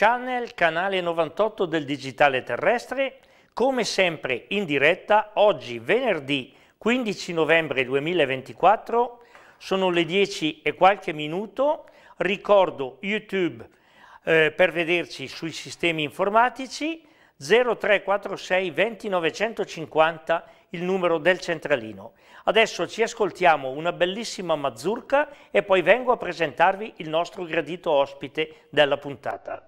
Channel, canale 98 del Digitale Terrestre, come sempre in diretta oggi venerdì 15 novembre 2024, sono le 10 e qualche minuto, ricordo YouTube eh, per vederci sui sistemi informatici 0346 2950 il numero del centralino. Adesso ci ascoltiamo una bellissima mazzurca e poi vengo a presentarvi il nostro gradito ospite della puntata.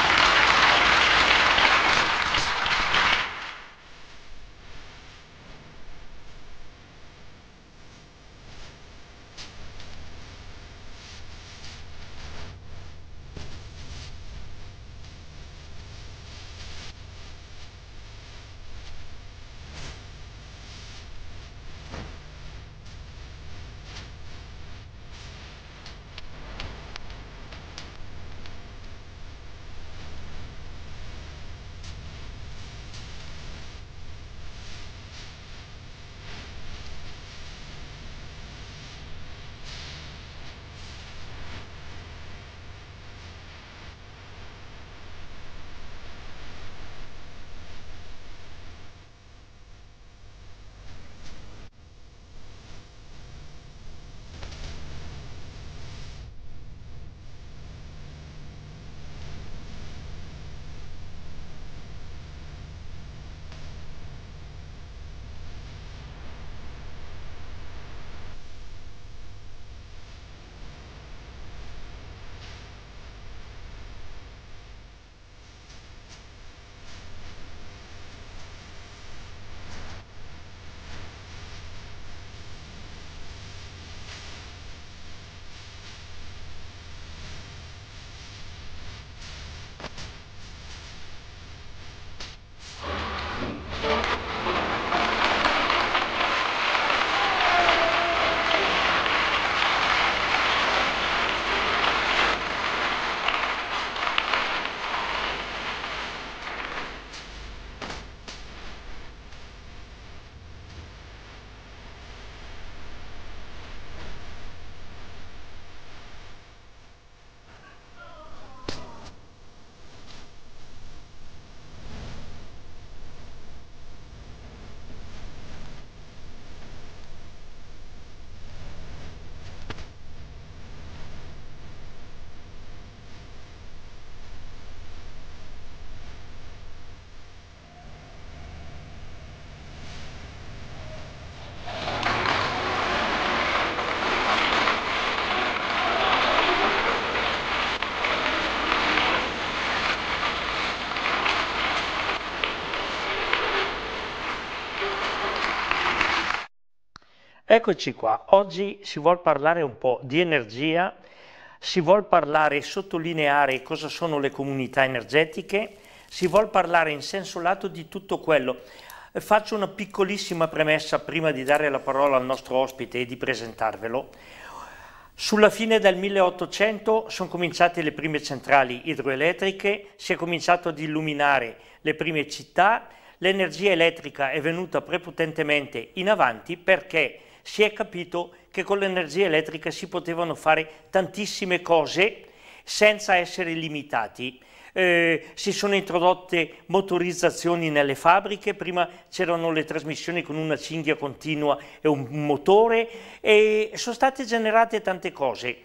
Eccoci qua, oggi si vuole parlare un po' di energia, si vuole parlare e sottolineare cosa sono le comunità energetiche, si vuole parlare in senso lato di tutto quello. Faccio una piccolissima premessa prima di dare la parola al nostro ospite e di presentarvelo. Sulla fine del 1800 sono cominciate le prime centrali idroelettriche, si è cominciato ad illuminare le prime città, l'energia elettrica è venuta prepotentemente in avanti perché si è capito che con l'energia elettrica si potevano fare tantissime cose senza essere limitati. Eh, si sono introdotte motorizzazioni nelle fabbriche, prima c'erano le trasmissioni con una cinghia continua e un motore e sono state generate tante cose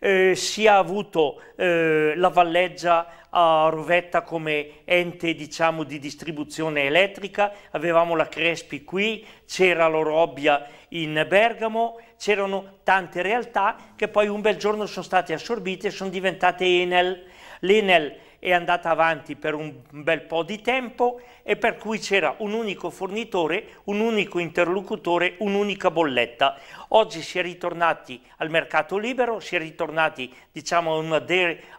eh, si è avuto eh, la Valleggia a Rovetta come ente diciamo, di distribuzione elettrica, avevamo la Crespi qui, c'era l'Orobbia in Bergamo, c'erano tante realtà che poi un bel giorno sono state assorbite e sono diventate Enel. L'Enel è andata avanti per un bel po' di tempo e per cui c'era un unico fornitore, un unico interlocutore, un'unica bolletta. Oggi si è ritornati al mercato libero, si è ritornati diciamo, a, una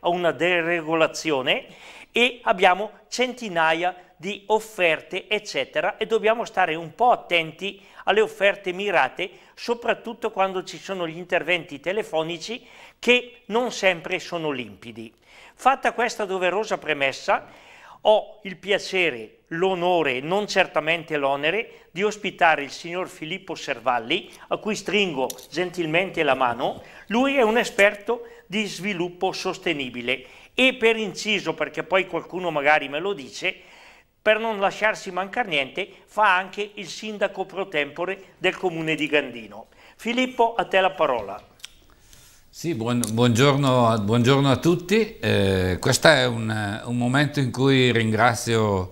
a una deregolazione e abbiamo centinaia di offerte eccetera e dobbiamo stare un po' attenti alle offerte mirate soprattutto quando ci sono gli interventi telefonici che non sempre sono limpidi. Fatta questa doverosa premessa, ho il piacere, l'onore, non certamente l'onere, di ospitare il signor Filippo Servalli, a cui stringo gentilmente la mano. Lui è un esperto di sviluppo sostenibile e per inciso, perché poi qualcuno magari me lo dice, per non lasciarsi mancare niente, fa anche il sindaco pro tempore del comune di Gandino. Filippo, a te la parola. Sì, buon, buongiorno, buongiorno, a tutti. Eh, questo è un, un, momento in cui ringrazio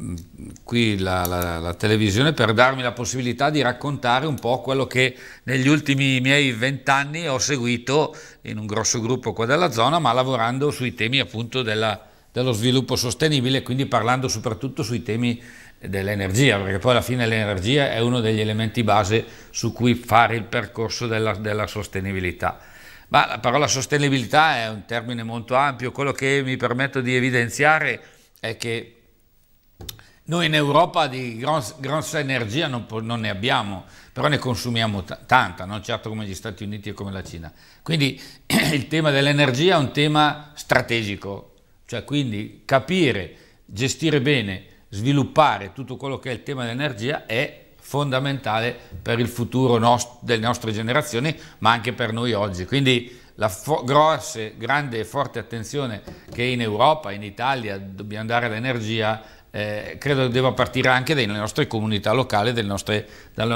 mm, qui la, la, la, televisione per darmi la possibilità di raccontare un po' quello che negli ultimi miei vent'anni ho seguito in un grosso gruppo qua della zona, ma lavorando sui temi appunto della, dello sviluppo sostenibile, quindi parlando soprattutto sui temi dell'energia, perché poi alla fine l'energia è uno degli elementi base su cui fare il percorso della, della sostenibilità. Ma la parola sostenibilità è un termine molto ampio, quello che mi permetto di evidenziare è che noi in Europa di grossa, energia non, non, ne abbiamo, però ne consumiamo tanta, non certo come gli Stati Uniti e come la Cina. Quindi il tema dell'energia è un tema strategico, cioè quindi capire, gestire bene sviluppare tutto quello che è il tema dell'energia è fondamentale per il futuro nost delle nostre generazioni, ma anche per noi oggi. Quindi la grossa, grande e forte attenzione che in Europa, in Italia dobbiamo dare all'energia, eh, credo debba partire anche dalle nostre comunità locali, dalle nostre, dalle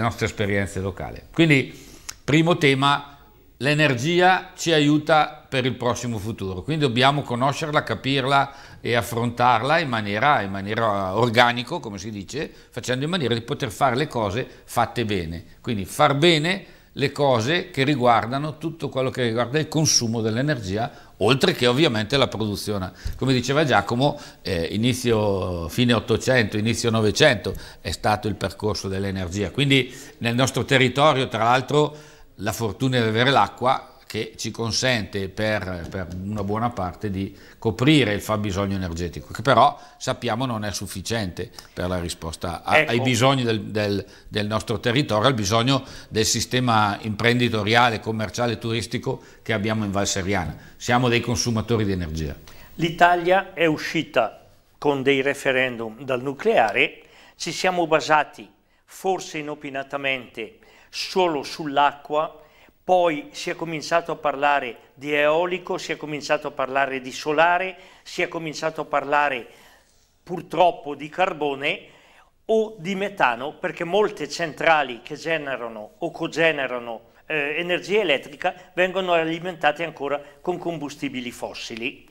nostre esperienze locali. Quindi, primo tema, l'energia ci aiuta per il prossimo futuro, quindi dobbiamo conoscerla, capirla, e affrontarla in maniera, in maniera organico, come si dice, facendo in maniera di poter fare le cose fatte bene. Quindi far bene le cose che riguardano tutto quello che riguarda il consumo dell'energia, oltre che ovviamente la produzione. Come diceva Giacomo, eh, inizio, fine 800, inizio 900 è stato il percorso dell'energia. Quindi nel nostro territorio, tra l'altro, la fortuna di avere l'acqua che ci consente per, per, una buona parte di coprire il fabbisogno energetico, che però sappiamo non è sufficiente per la risposta a, ecco. ai bisogni del, del, del, nostro territorio, al bisogno del sistema imprenditoriale, commerciale e turistico che abbiamo in Val Seriana. Siamo dei consumatori di energia. L'Italia è uscita con dei referendum dal nucleare, ci siamo basati forse inopinatamente solo sull'acqua, poi si è cominciato a parlare di eolico, si è cominciato a parlare di solare, si è cominciato a parlare purtroppo di carbone o di metano, perché molte centrali che generano o cogenerano eh, energia elettrica vengono alimentate ancora con combustibili fossili.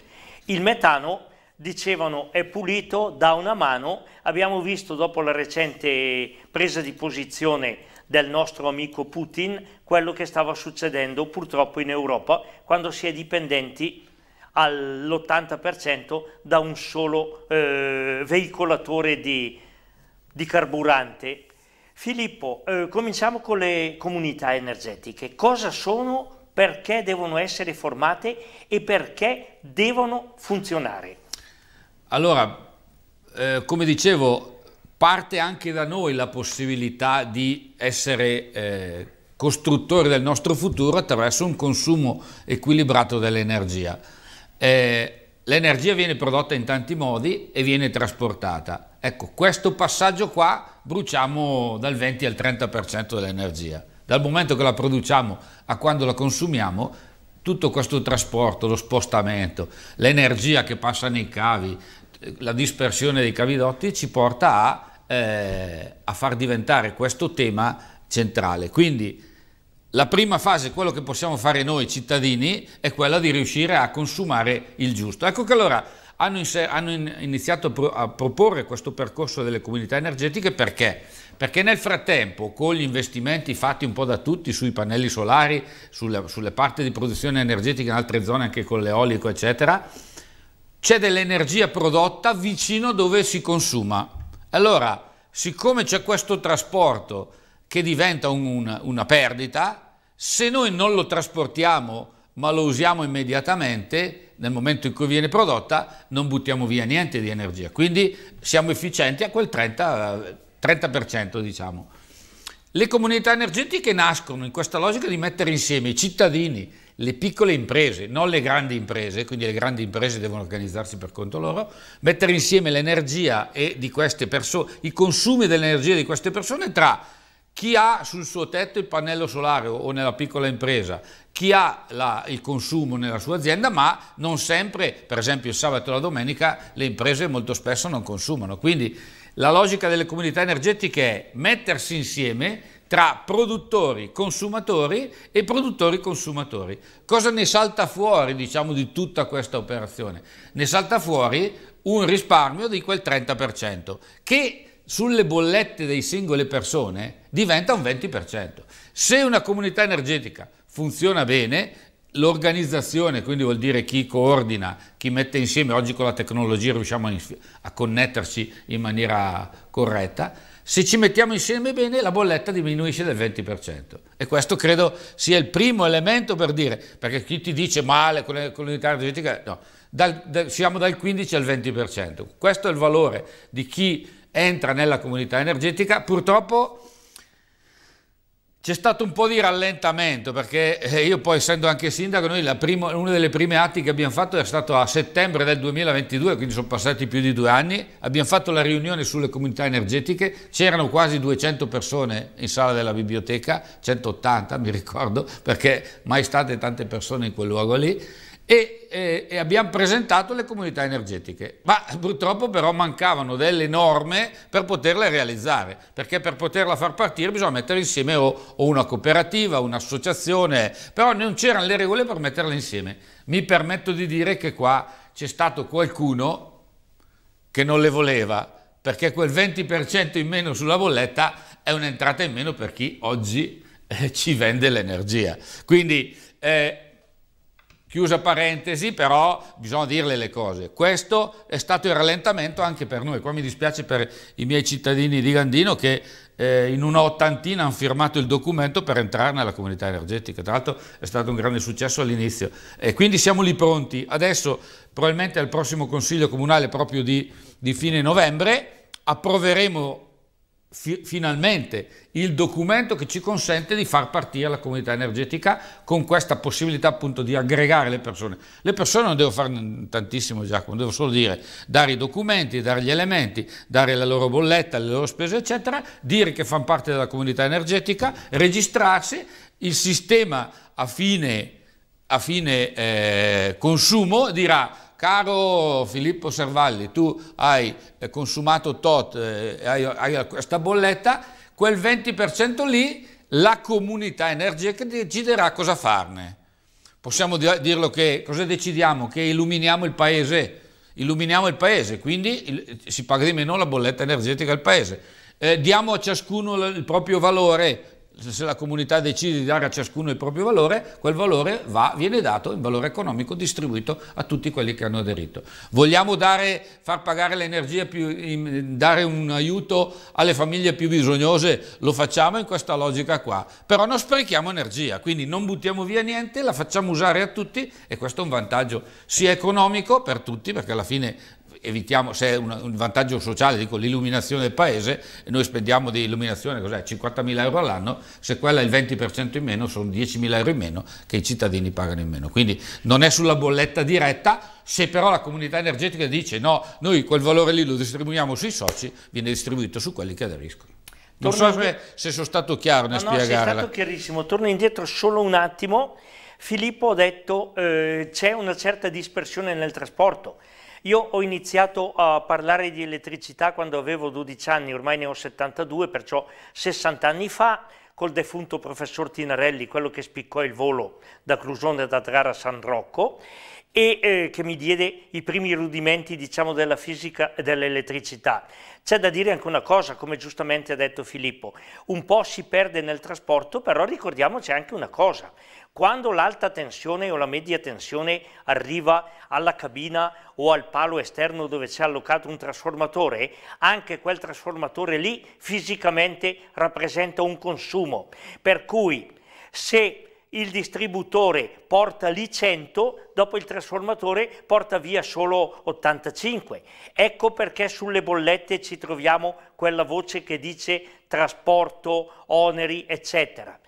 Il metano, dicevano, è pulito da una mano, abbiamo visto dopo la recente presa di posizione del nostro amico Putin quello che stava succedendo purtroppo in Europa quando si è dipendenti all'80% da un solo eh, veicolatore di, di, carburante. Filippo, eh, cominciamo con le comunità energetiche. Cosa sono, perché devono essere formate e perché devono funzionare? Allora, eh, come dicevo, parte anche da noi la possibilità di essere eh, costruttori del nostro futuro attraverso un consumo equilibrato dell'energia. Eh, L'energia viene prodotta in tanti modi e viene trasportata. Ecco, questo passaggio qua bruciamo dal 20 al 30% dell'energia. Dal momento che la produciamo a quando la consumiamo, tutto questo trasporto, lo spostamento, l'energia che passa nei cavi, la dispersione dei cavidotti ci porta a eh, a far diventare questo tema centrale. Quindi la prima fase, quello che possiamo fare noi cittadini, è quella di riuscire a consumare il giusto. Ecco che allora hanno, iniziato a, proporre questo percorso delle comunità energetiche perché? Perché nel frattempo con gli investimenti fatti un po' da tutti sui pannelli solari, sulle, sulle parti di produzione energetica in altre zone anche con l'eolico eccetera, c'è dell'energia prodotta vicino dove si consuma allora, siccome c'è questo trasporto che diventa un, una, una perdita, se noi non lo trasportiamo ma lo usiamo immediatamente, nel momento in cui viene prodotta, non buttiamo via niente di energia. Quindi siamo efficienti a quel 30%, 30% diciamo. Le comunità energetiche nascono in questa logica di mettere insieme i cittadini, le piccole imprese, non le grandi imprese, quindi le grandi imprese devono organizzarsi per conto loro, mettere insieme l'energia e di queste persone, i consumi dell'energia di queste persone tra chi ha sul suo tetto il pannello solare o nella piccola impresa, chi ha la, il consumo nella sua azienda, ma non sempre, per esempio il sabato e la domenica, le imprese molto spesso non consumano. Quindi la logica delle comunità energetiche è mettersi insieme tra produttori consumatori e produttori consumatori. Cosa ne salta fuori, diciamo, di tutta questa operazione? Ne salta fuori un risparmio di quel 30%, che sulle bollette dei singole persone diventa un 20%. Se una comunità energetica funziona bene, l'organizzazione, quindi vuol dire chi coordina, chi mette insieme, oggi con la tecnologia riusciamo a connetterci in maniera corretta, se ci mettiamo insieme bene la bolletta diminuisce del 20% e questo credo sia il primo elemento per dire, perché chi ti dice male con l'unità energetica, no, dal, da, siamo dal 15 al 20%, questo è il valore di chi entra nella comunità energetica, purtroppo c'è stato un po' di rallentamento perché eh, io poi essendo anche sindaco, noi prima, una delle prime atti che abbiamo fatto è stato a settembre del 2022, quindi sono passati più di due anni, abbiamo fatto la riunione sulle comunità energetiche, c'erano quasi 200 persone in sala della biblioteca, 180 mi ricordo perché mai state tante persone in quel luogo lì, e, e, e, abbiamo presentato le comunità energetiche, ma purtroppo però mancavano delle norme per poterle realizzare, perché per poterla far partire bisogna mettere insieme o, o una cooperativa, un'associazione, però non c'erano le regole per metterle insieme. Mi permetto di dire che qua c'è stato qualcuno che non le voleva, perché quel 20% in meno sulla bolletta è un'entrata in meno per chi oggi eh, ci vende l'energia. Quindi eh, Chiusa parentesi, però bisogna dirle le cose. Questo è stato il rallentamento anche per noi. Qua mi dispiace per i miei cittadini di Gandino che eh, in un'ottantina hanno firmato il documento per entrare nella comunità energetica. Tra l'altro è stato un grande successo all'inizio. E quindi siamo lì pronti. Adesso probabilmente al prossimo Consiglio Comunale proprio di, di fine novembre approveremo fi finalmente il documento che ci consente di far partire la comunità energetica con questa possibilità appunto di aggregare le persone. Le persone non devo fare tantissimo Giacomo, devo solo dire dare i documenti, dare gli elementi, dare la loro bolletta, le loro spese eccetera, dire che fanno parte della comunità energetica, registrarsi, il sistema a fine, a fine eh, consumo dirà caro Filippo Servalli, tu hai eh, consumato tot, eh, hai, hai questa bolletta, quel 20% lì la comunità energetica deciderà cosa farne. Possiamo dirlo che cosa decidiamo? Che illuminiamo il paese, illuminiamo il paese, quindi si paga di meno la bolletta energetica al paese. Eh, diamo a ciascuno il proprio valore, se la comunità decide di dare a ciascuno il proprio valore, quel valore va, viene dato in valore economico distribuito a tutti quelli che hanno aderito. Vogliamo dare, far pagare l'energia, dare un aiuto alle famiglie più bisognose, lo facciamo in questa logica qua, però non sprechiamo energia, quindi non buttiamo via niente, la facciamo usare a tutti e questo è un vantaggio sia economico per tutti, perché alla fine evitiamo, se è un, un vantaggio sociale, dico l'illuminazione del paese, noi spendiamo di illuminazione 50.000 euro all'anno, se quella è il 20% in meno sono 10.000 euro in meno che i cittadini pagano in meno. Quindi non è sulla bolletta diretta, se però la comunità energetica dice no, noi quel valore lì lo distribuiamo sui soci, viene distribuito su quelli che aderiscono. Non so se, se, sono stato chiaro nel no, spiegare. No, sei stato chiarissimo. Torno indietro solo un attimo. Filippo ha detto eh, c'è una certa dispersione nel trasporto. Io ho iniziato a parlare di elettricità quando avevo 12 anni, ormai ne ho 72, perciò 60 anni fa, col defunto professor Tinarelli, quello che spiccò il volo da Clusone da Trara a San Rocco, e eh, che mi diede i primi rudimenti diciamo, della fisica e dell'elettricità. C'è da dire anche una cosa, come giustamente ha detto Filippo, un po' si perde nel trasporto, però ricordiamoci anche una cosa, quando l'alta tensione o la media tensione arriva alla cabina o al palo esterno dove c'è allocato un trasformatore, anche quel trasformatore lì fisicamente rappresenta un consumo. Per cui se il distributore porta lì 100, dopo il trasformatore porta via solo 85. Ecco perché sulle bollette ci troviamo quella voce che dice trasporto, oneri, eccetera.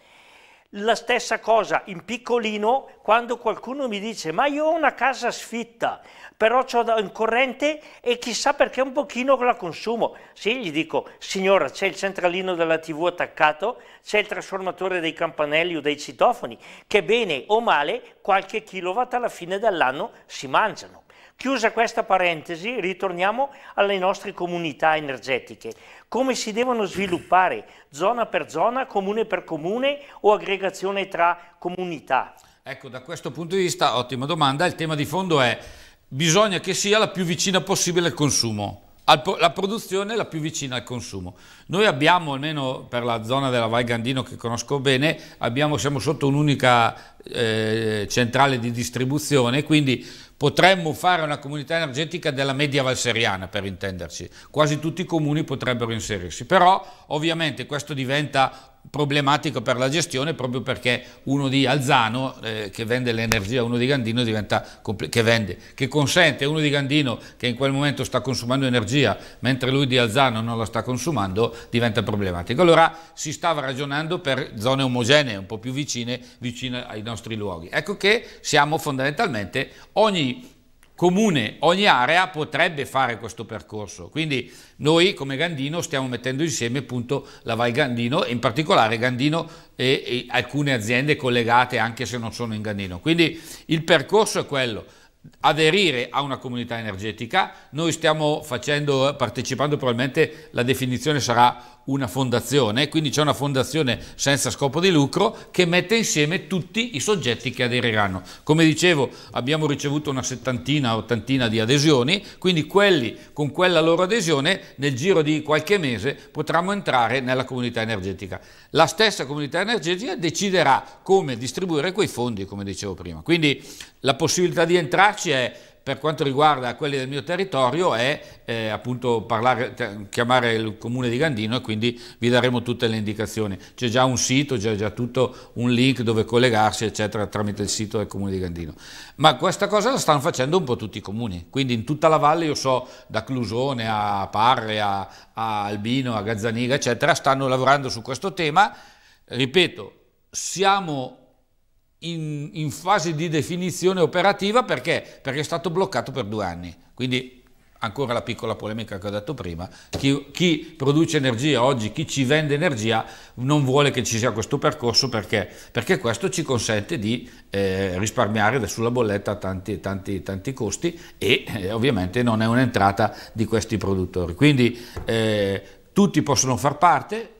La stessa cosa in piccolino quando qualcuno mi dice ma io ho una casa sfitta, però ho un corrente e chissà perché un pochino la consumo. Sì, gli dico signora c'è il centralino della tv attaccato, c'è il trasformatore dei campanelli o dei citofoni che bene o male qualche kilowatt alla fine dell'anno si mangiano. Chiusa questa parentesi, ritorniamo alle nostre comunità energetiche. Come si devono sviluppare zona per zona, comune per comune o aggregazione tra comunità? Ecco, da questo punto di vista, ottima domanda, il tema di fondo è bisogna che sia la più vicina possibile al consumo la produzione la più vicina al consumo. Noi abbiamo, almeno per la zona della Val Gandino che conosco bene, abbiamo, siamo sotto un'unica eh, centrale di distribuzione, quindi Potremmo fare una comunità energetica della media valseriana, per intenderci. Quasi tutti i comuni potrebbero inserirsi, però ovviamente questo diventa problematico per la gestione proprio perché uno di Alzano eh, che vende l'energia a uno di Gandino diventa che vende, che consente a uno di Gandino che in quel momento sta consumando energia mentre lui di Alzano non la sta consumando diventa problematico. Allora si stava ragionando per zone omogenee, un po' più vicine, vicine ai nostri luoghi. Ecco che siamo fondamentalmente ogni comune, ogni area potrebbe fare questo percorso. Quindi noi come Gandino stiamo mettendo insieme appunto la Val Gandino e in particolare Gandino e, e alcune aziende collegate anche se non sono in Gandino. Quindi il percorso è quello aderire a una comunità energetica, noi stiamo facendo, eh, partecipando probabilmente, la definizione sarà una fondazione, quindi c'è una fondazione senza scopo di lucro che mette insieme tutti i soggetti che aderiranno. Come dicevo abbiamo ricevuto una settantina, ottantina di adesioni, quindi quelli con quella loro adesione nel giro di qualche mese potranno entrare nella comunità energetica. La stessa comunità energetica deciderà come distribuire quei fondi, come dicevo prima. Quindi la possibilità di entrare farci è, per quanto riguarda quelli del mio territorio è eh, appunto parlare, chiamare il comune di Gandino e quindi vi daremo tutte le indicazioni. C'è già un sito, c'è già tutto un link dove collegarsi eccetera tramite il sito del comune di Gandino. Ma questa cosa la stanno facendo un po' tutti i comuni, quindi in tutta la valle io so da Clusone a Parre a, a Albino a Gazzaniga eccetera stanno lavorando su questo tema. Ripeto, siamo in, in fase di definizione operativa perché? perché? è stato bloccato per due anni. Quindi ancora la piccola polemica che ho detto prima, chi, chi produce energia oggi, chi ci vende energia non vuole che ci sia questo percorso perché, perché questo ci consente di eh, risparmiare sulla bolletta tanti, tanti, tanti costi e eh, ovviamente non è un'entrata di questi produttori. Quindi eh, tutti possono far parte,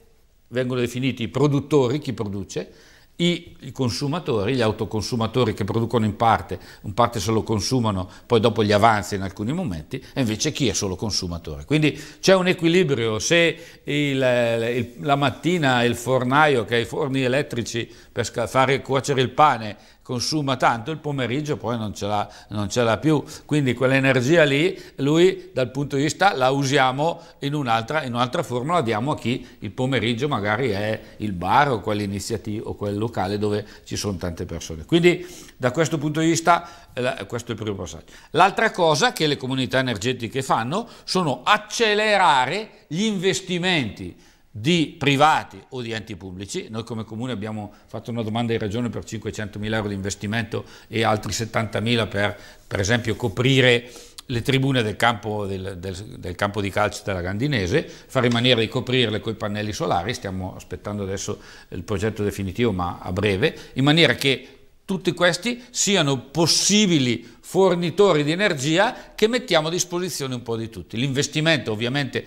vengono definiti produttori, chi produce, i, consumatori, gli autoconsumatori che producono in parte, in parte se lo consumano, poi dopo gli avanza in alcuni momenti, e invece chi è solo consumatore. Quindi c'è un equilibrio, se il, il, la mattina il fornaio che ha i forni elettrici per fare cuocere il pane consuma tanto, il pomeriggio poi non ce l'ha più, quindi quell'energia lì, lui dal punto di vista la usiamo in un'altra, un forma, la diamo a chi il pomeriggio magari è il bar o quell'iniziativa o quel locale dove ci sono tante persone. Quindi da questo punto di vista questo è il primo passaggio. L'altra cosa che le comunità energetiche fanno sono accelerare gli investimenti di privati o di enti pubblici, noi come comune abbiamo fatto una domanda di ragione per 500 mila euro di investimento e altri 70 mila per per esempio coprire le tribune del campo, del, del, del campo, di calcio della Gandinese, fare in maniera di coprirle con i pannelli solari, stiamo aspettando adesso il progetto definitivo ma a breve, in maniera che tutti questi siano possibili fornitori di energia che mettiamo a disposizione un po' di tutti. L'investimento ovviamente,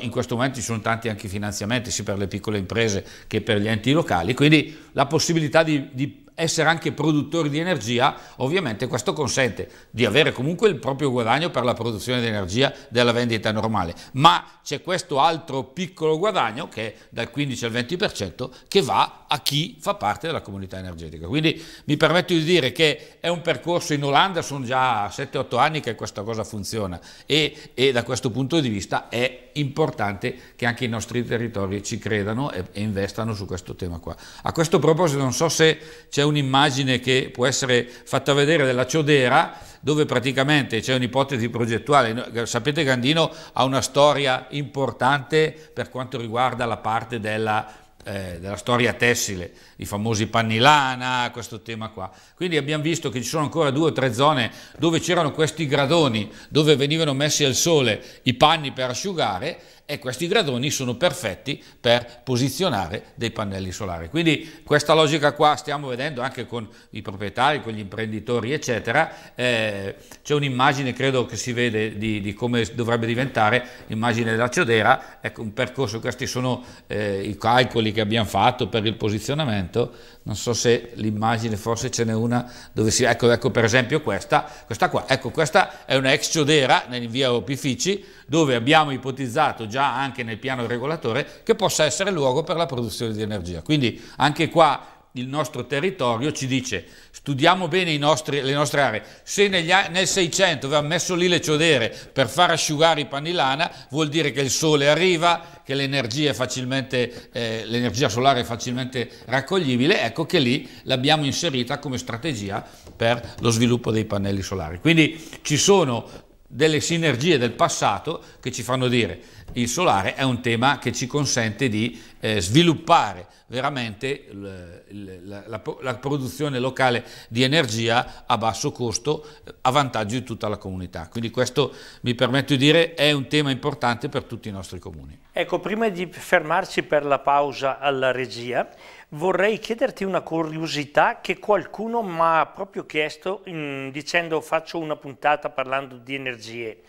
in questo momento ci sono tanti anche finanziamenti sia per le piccole imprese che per gli enti locali, quindi la possibilità di, di essere anche produttori di energia, ovviamente questo consente di avere comunque il proprio guadagno per la produzione di energia della vendita normale, ma c'è questo altro piccolo guadagno che è dal 15 al 20% che va a chi fa parte della comunità energetica. Quindi mi permetto di dire che è un percorso in Olanda, sono già 7-8 anni che questa cosa funziona e, e da questo punto di vista è importante che anche i nostri territori ci credano e, e investano su questo tema qua. A questo proposito non so se c'è un'immagine che può essere fatta vedere della Ciodera, dove praticamente c'è un'ipotesi progettuale. Eh, sapete che Andino ha una storia importante per quanto riguarda la parte della eh, della storia tessile, i famosi panni lana, questo tema qua. Quindi abbiamo visto che ci sono ancora due o tre zone dove c'erano questi gradoni, dove venivano messi al sole i panni per asciugare e questi gradoni sono perfetti per posizionare dei pannelli solari. Quindi questa logica qua stiamo vedendo anche con i proprietari, con gli imprenditori eccetera, eh, c'è un'immagine credo che si vede di, di come dovrebbe diventare l'immagine della ciodera, ecco un percorso, questi sono eh, i calcoli che abbiamo fatto per il posizionamento non so se l'immagine forse ce n'è una dove si ecco, ecco per esempio questa, questa qua, ecco questa è una ex ciodera in via Opifici dove abbiamo ipotizzato già anche nel piano regolatore che possa essere luogo per la produzione di energia. Quindi anche qua il nostro territorio ci dice studiamo bene nostri, le nostre aree. Se negli, nel 600 avevamo messo lì le ciodere per far asciugare i panni lana, vuol dire che il sole arriva, che l'energia, eh, solare è facilmente raccoglibile, ecco che lì l'abbiamo inserita come strategia per lo sviluppo dei pannelli solari. Quindi ci sono delle sinergie del passato che ci fanno dire il solare è un tema che ci consente di eh, sviluppare veramente la, la, la, produzione locale di energia a basso costo eh, a vantaggio di tutta la comunità. Quindi questo mi permetto di dire è un tema importante per tutti i nostri comuni. Ecco, prima di fermarci per la pausa alla regia, vorrei chiederti una curiosità che qualcuno mi ha proprio chiesto mh, mm, dicendo faccio una puntata parlando di energie.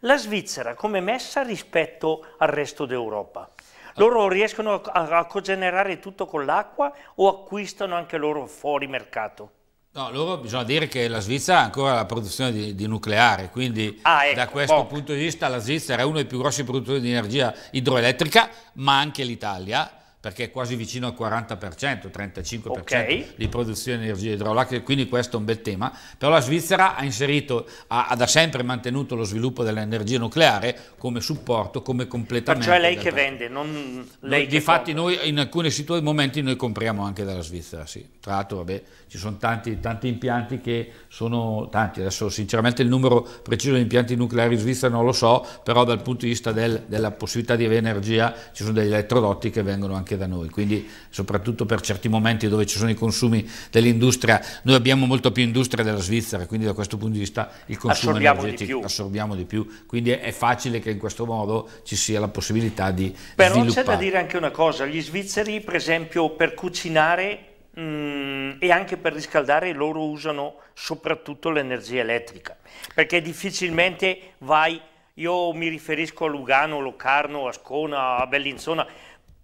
La Svizzera come messa rispetto al resto d'Europa? Loro riescono a, a cogenerare tutto con l'acqua o acquistano anche loro fuori mercato? No, loro bisogna dire che la Svizzera ha ancora la produzione di, di nucleare, quindi ah, ecco, da questo boh. punto di vista la Svizzera è uno dei più grossi produttori di energia idroelettrica, ma anche l'Italia perché è quasi vicino al 40%, 35% okay. di produzione di energia idroelettrica, quindi questo è un bel tema. Però la Svizzera ha inserito, ha, ha da sempre mantenuto lo sviluppo dell'energia nucleare come supporto, come completamento. Perciò è lei che vende, non lei noi, che Difatti compra. noi in alcuni situazioni, momenti noi compriamo anche dalla Svizzera, sì. Tra l'altro, vabbè, ci sono tanti, tanti impianti che sono tanti, adesso sinceramente il numero preciso di impianti nucleari in Svizzera non lo so, però dal punto di vista del, della possibilità di avere energia ci sono degli elettrodotti che vengono anche anche da noi, quindi soprattutto per certi momenti dove ci sono i consumi dell'industria, noi abbiamo molto più industria della Svizzera, quindi da questo punto di vista il consumo assorbiamo energetico di assorbiamo di più, quindi è facile che in questo modo ci sia la possibilità di Però sviluppare. c'è da dire anche una cosa, gli svizzeri per esempio per cucinare mh, mm, e anche per riscaldare loro usano soprattutto l'energia elettrica, perché difficilmente vai io mi riferisco a Lugano, Locarno, Ascona, a Bellinzona,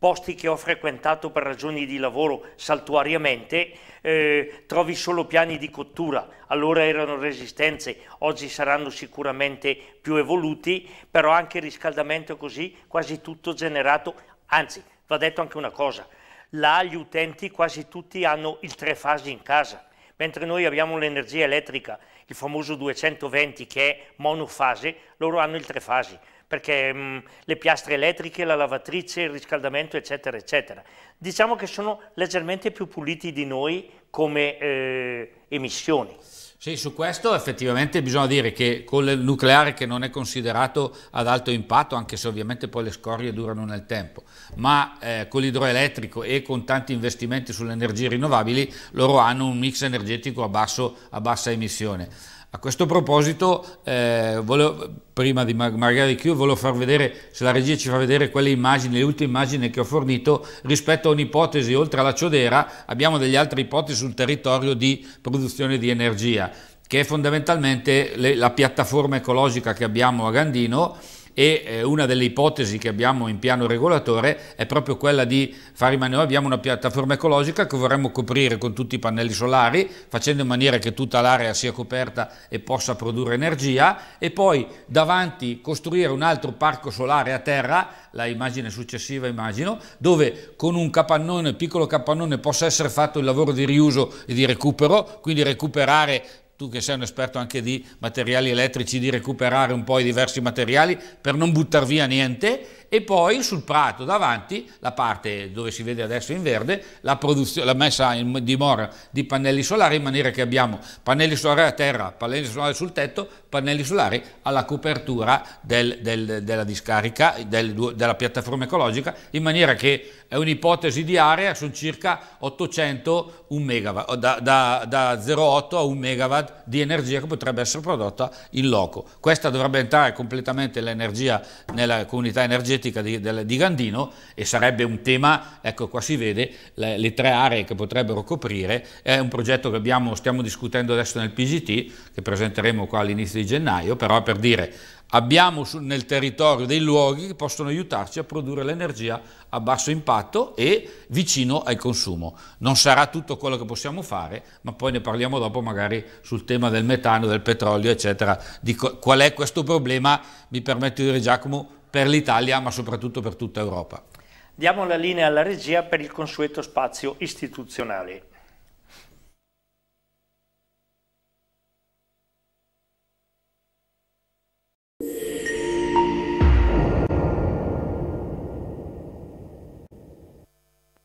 posti che ho frequentato per ragioni di lavoro saltuariamente, eh, trovi solo piani di cottura, allora erano resistenze, oggi saranno sicuramente più evoluti, però anche il riscaldamento così, quasi tutto generato, anzi va detto anche una cosa, là gli utenti quasi tutti hanno il tre fasi in casa, mentre noi abbiamo l'energia elettrica, il famoso 220 che è monofase, loro hanno il tre fasi, perché mh, mm, le piastre elettriche, la lavatrice, il riscaldamento, eccetera, eccetera. Diciamo che sono leggermente più puliti di noi come eh, emissioni. Sì, su questo effettivamente bisogna dire che con il nucleare che non è considerato ad alto impatto, anche se ovviamente poi le scorie durano nel tempo, ma eh, con l'idroelettrico e con tanti investimenti sulle energie rinnovabili, loro hanno un mix energetico a, basso, a bassa emissione. A questo proposito, eh, volevo, prima di Mar Margherita Chiu, volevo far vedere, se la regia ci fa vedere quelle immagini, le ultime immagini che ho fornito, rispetto a un'ipotesi, oltre alla ciodera, abbiamo delle altre ipotesi sul territorio di produzione di energia, che è fondamentalmente le, la piattaforma ecologica che abbiamo a Gandino, e eh, una delle ipotesi che abbiamo in piano regolatore è proprio quella di fare in maniera, abbiamo una piattaforma ecologica che vorremmo coprire con tutti i pannelli solari, facendo in maniera che tutta l'area sia coperta e possa produrre energia e poi davanti costruire un altro parco solare a terra, la immagine successiva immagino, dove con un capannone, piccolo capannone possa essere fatto il lavoro di riuso e di recupero, quindi recuperare tu che sei un esperto anche di materiali elettrici, di recuperare un po' i diversi materiali per non buttare via niente e poi sul prato davanti, la parte dove si vede adesso in verde, la, la messa in dimora di pannelli solari in maniera che abbiamo pannelli solari a terra, pannelli solari sul tetto, pannelli solari alla copertura del, del, della discarica, del, della piattaforma ecologica, in maniera che è un'ipotesi di area, sono circa 800 un megawatt, da, da, da 0,8 a 1 megawatt di energia che potrebbe essere prodotta in loco. Questa dovrebbe entrare completamente l'energia nella comunità energetica energetica di, di, Gandino e sarebbe un tema, ecco qua si vede, le, le tre aree che potrebbero coprire, è un progetto che abbiamo, stiamo discutendo adesso nel PGT, che presenteremo qua all'inizio di gennaio, però per dire abbiamo su, nel territorio dei luoghi che possono aiutarci a produrre l'energia a basso impatto e vicino al consumo. Non sarà tutto quello che possiamo fare, ma poi ne parliamo dopo magari sul tema del metano, del petrolio, eccetera, di qual è questo problema, mi permetto di dire Giacomo, per l'Italia ma soprattutto per tutta Europa. Diamo la linea alla regia per il consueto spazio istituzionale.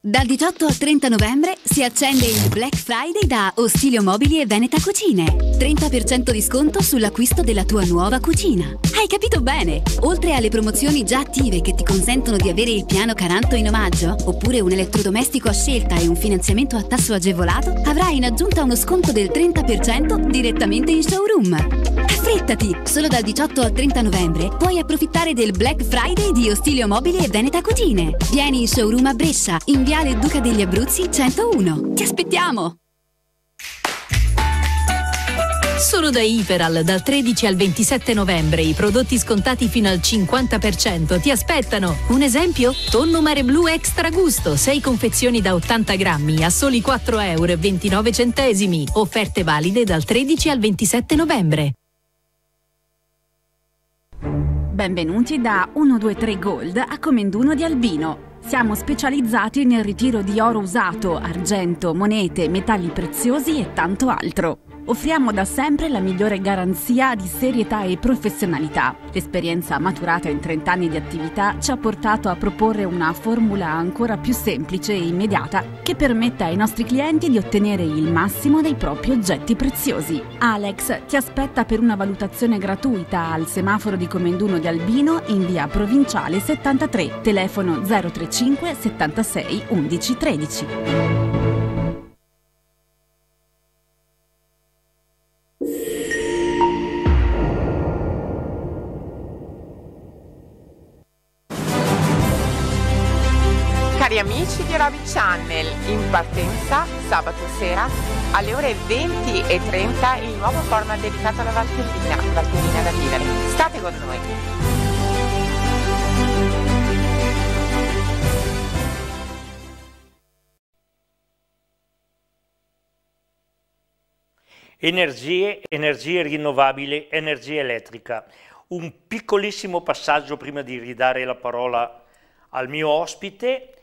Dal 18 al 30 novembre si accende il Black Friday da Ostilio Mobili e Veneta Cucine. 30% di sconto sull'acquisto della tua nuova cucina. Hai capito bene! Oltre alle promozioni già attive che ti consentono di avere il piano Caranto in omaggio, oppure un elettrodomestico a scelta e un finanziamento a tasso agevolato, avrai in aggiunta uno sconto del 30% direttamente in showroom. Affrettati! Solo dal 18 al 30 novembre puoi approfittare del Black Friday di Ostilio Mobile e Veneta Cucine. Vieni in showroom a Brescia, in Viale Duca degli Abruzzi 101. Ti aspettiamo! Solo da Iperal dal 13 al 27 novembre i prodotti scontati fino al 50% ti aspettano. Un esempio? Tonno Mare Blu Extra Gusto, 6 confezioni da 80 grammi a soli 4,29 euro. Offerte valide dal 13 al 27 novembre. Benvenuti da 123 Gold a Comenduno di Albino. Siamo specializzati nel ritiro di oro usato, argento, monete, metalli preziosi e tanto altro offriamo da sempre la migliore garanzia di serietà e professionalità. L'esperienza maturata in 30 anni di attività ci ha portato a proporre una formula ancora più semplice e immediata che permetta ai nostri clienti di ottenere il massimo dei propri oggetti preziosi. Alex ti aspetta per una valutazione gratuita al semaforo di Comenduno di Albino in via provinciale 73, telefono 035 76 11 13. Travi Channel in partenza sabato sera alle ore 20.30 e il nuovo format dedicato alla Valtellina, Valtellina da vivere. State con noi! Energie, energie rinnovabili, energia elettrica. Un piccolissimo passaggio prima di ridare la parola al mio ospite,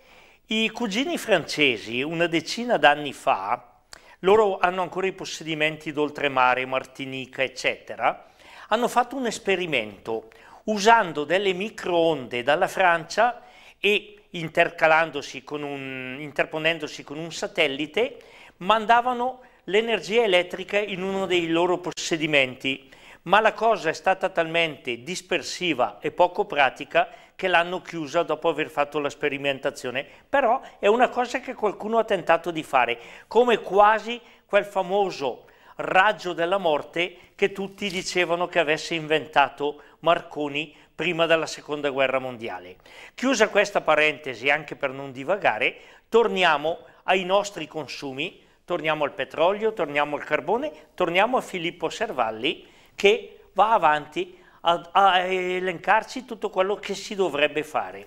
i cugini francesi, una decina d'anni fa, loro hanno ancora i possedimenti d'oltremare, Martinica, eccetera, hanno fatto un esperimento usando delle microonde dalla Francia e intercalandosi con un, interponendosi con un satellite, mandavano l'energia elettrica in uno dei loro possedimenti, ma la cosa è stata talmente dispersiva e poco pratica che l'hanno chiusa dopo aver fatto la sperimentazione, però è una cosa che qualcuno ha tentato di fare, come quasi quel famoso raggio della morte che tutti dicevano che avesse inventato Marconi prima della seconda guerra mondiale. Chiusa questa parentesi anche per non divagare, torniamo ai nostri consumi, torniamo al petrolio, torniamo al carbone, torniamo a Filippo Servalli che va avanti a, a elencarci tutto quello che si dovrebbe fare.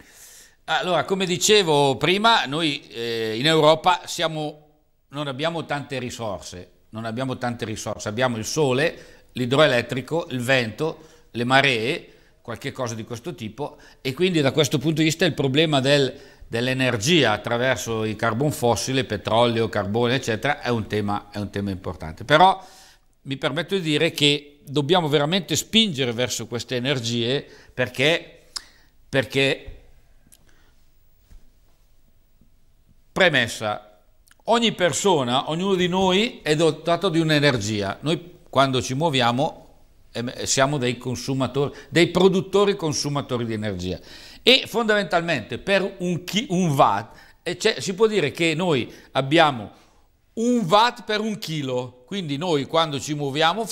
Allora, come dicevo prima, noi eh, in Europa siamo, non abbiamo tante risorse, non abbiamo tante risorse, abbiamo il sole, l'idroelettrico, il vento, le maree, qualche cosa di questo tipo e quindi da questo punto di vista il problema del, dell'energia attraverso i carbon fossile, petrolio, carbone eccetera è un tema, è un tema importante. Però mi permetto di dire che dobbiamo veramente spingere verso queste energie perché, perché premessa, ogni persona, ognuno di noi è dotato di un'energia, noi quando ci muoviamo eh, siamo dei consumatori, dei produttori consumatori di energia e fondamentalmente per un, chi, un watt cioè, si può dire che noi abbiamo 1 watt per un chilo, quindi noi quando ci muoviamo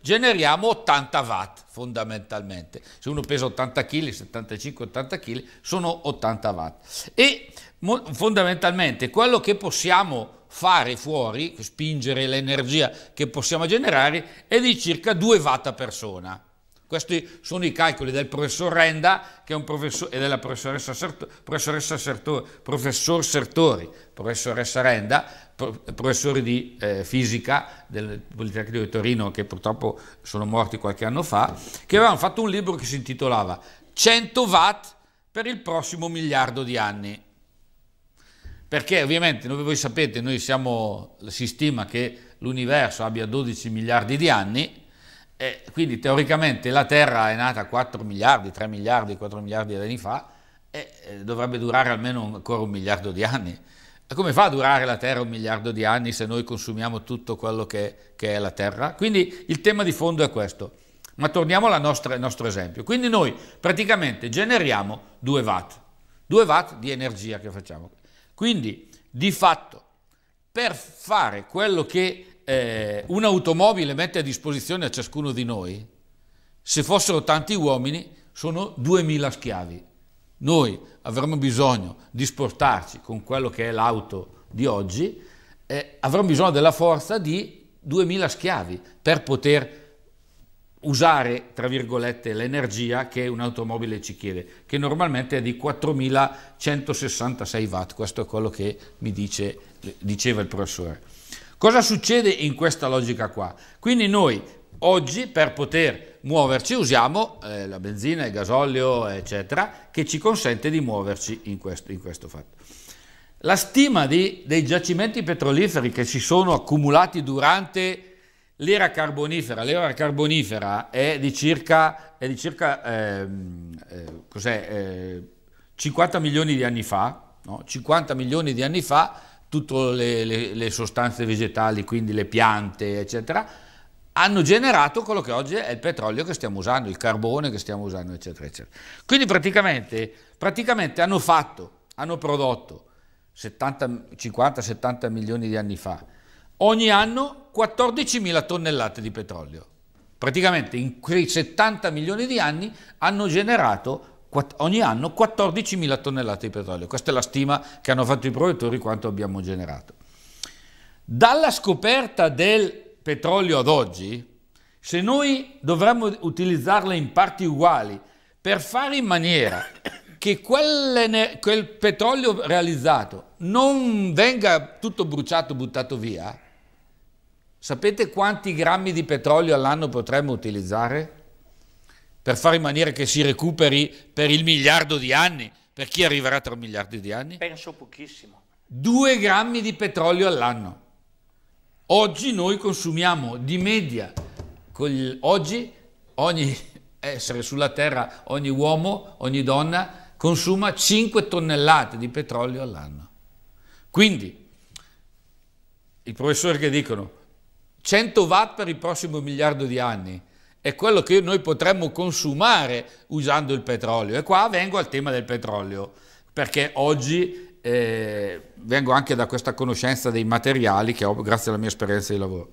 generiamo 80 watt fondamentalmente, se uno pesa 80 kg, 75-80 kg sono 80 watt e fondamentalmente quello che possiamo fare fuori, spingere l'energia che possiamo generare è di circa 2 watt a persona. Questi sono i calcoli del professor Renda professor, e della professoressa, Sertor, professor Sertori, professoressa Renda, professori di eh, fisica del Politecnico di Torino che purtroppo sono morti qualche anno fa, che avevano fatto un libro che si intitolava 100 watt per il prossimo miliardo di anni. Perché ovviamente noi, voi sapete, noi siamo, si stima che l'universo abbia 12 miliardi di anni, e quindi teoricamente la Terra è nata 4 miliardi, 3 miliardi, 4 miliardi di anni fa, e eh, dovrebbe durare almeno ancora un miliardo di anni come fa a durare la Terra un miliardo di anni se noi consumiamo tutto quello che, che è la Terra? Quindi il tema di fondo è questo. Ma torniamo al nostro esempio. Quindi noi praticamente generiamo 2 watt, 2 watt di energia che facciamo. Quindi di fatto per fare quello che eh, un'automobile mette a disposizione a ciascuno di noi, se fossero tanti uomini sono 2000 schiavi. Noi avremo bisogno di sportarci con quello che è l'auto di oggi, eh, avremo bisogno della forza di 2000 schiavi per poter usare, tra virgolette, l'energia che un'automobile ci chiede, che normalmente è di 4166 watt, questo è quello che mi dice, diceva il professore. Cosa succede in questa logica qua? Quindi noi Oggi per poter muoverci usiamo eh, la benzina, il gasolio, eccetera, che ci consente di muoverci in questo, in questo fatto. La stima di, dei giacimenti petroliferi che si sono accumulati durante l'era carbonifera, l'era carbonifera è di circa, è di circa ehm, eh, eh, 50 milioni di anni fa, no? 50 milioni di anni fa tutte le, le, le sostanze vegetali, quindi le piante, eccetera, hanno generato quello che oggi è il petrolio che stiamo usando, il carbone che stiamo usando, eccetera, eccetera. Quindi praticamente, praticamente hanno fatto, hanno prodotto 50-70 milioni di anni fa, ogni anno 14 mila tonnellate di petrolio. Praticamente in quei 70 milioni di anni hanno generato ogni anno 14 mila tonnellate di petrolio. Questa è la stima che hanno fatto i produttori quanto abbiamo generato. Dalla scoperta del petrolio ad oggi, se noi dovremmo utilizzarle in parti uguali per fare in maniera che quel petrolio realizzato non venga tutto bruciato, buttato via, sapete quanti grammi di petrolio all'anno potremmo utilizzare? Per fare in maniera che si recuperi per il miliardo di anni, per chi arriverà tra un miliardo di anni? Penso pochissimo. Due grammi di petrolio all'anno. Oggi noi consumiamo di media, oggi ogni essere sulla Terra, ogni uomo, ogni donna consuma 5 tonnellate di petrolio all'anno. Quindi, i professori che dicono 100 watt per il prossimo miliardo di anni è quello che noi potremmo consumare usando il petrolio. E qua vengo al tema del petrolio, perché oggi eh, vengo anche da questa conoscenza dei materiali che ho grazie alla mia esperienza di lavoro.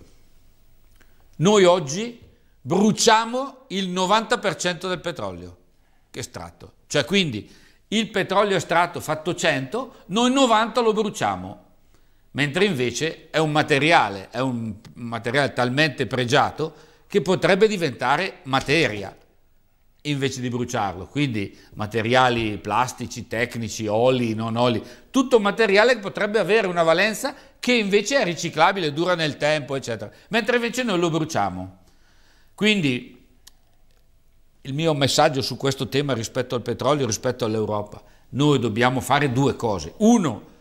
Noi oggi bruciamo il 90% del petrolio estratto, cioè quindi il petrolio estratto fatto 100, noi 90 lo bruciamo, mentre invece è un materiale, è un materiale talmente pregiato che potrebbe diventare materia, invece di bruciarlo. Quindi materiali plastici, tecnici, oli, non oli, tutto materiale che potrebbe avere una valenza che invece è riciclabile, dura nel tempo, eccetera. Mentre invece noi lo bruciamo. Quindi il mio messaggio su questo tema rispetto al petrolio, rispetto all'Europa, noi dobbiamo fare due cose. Uno,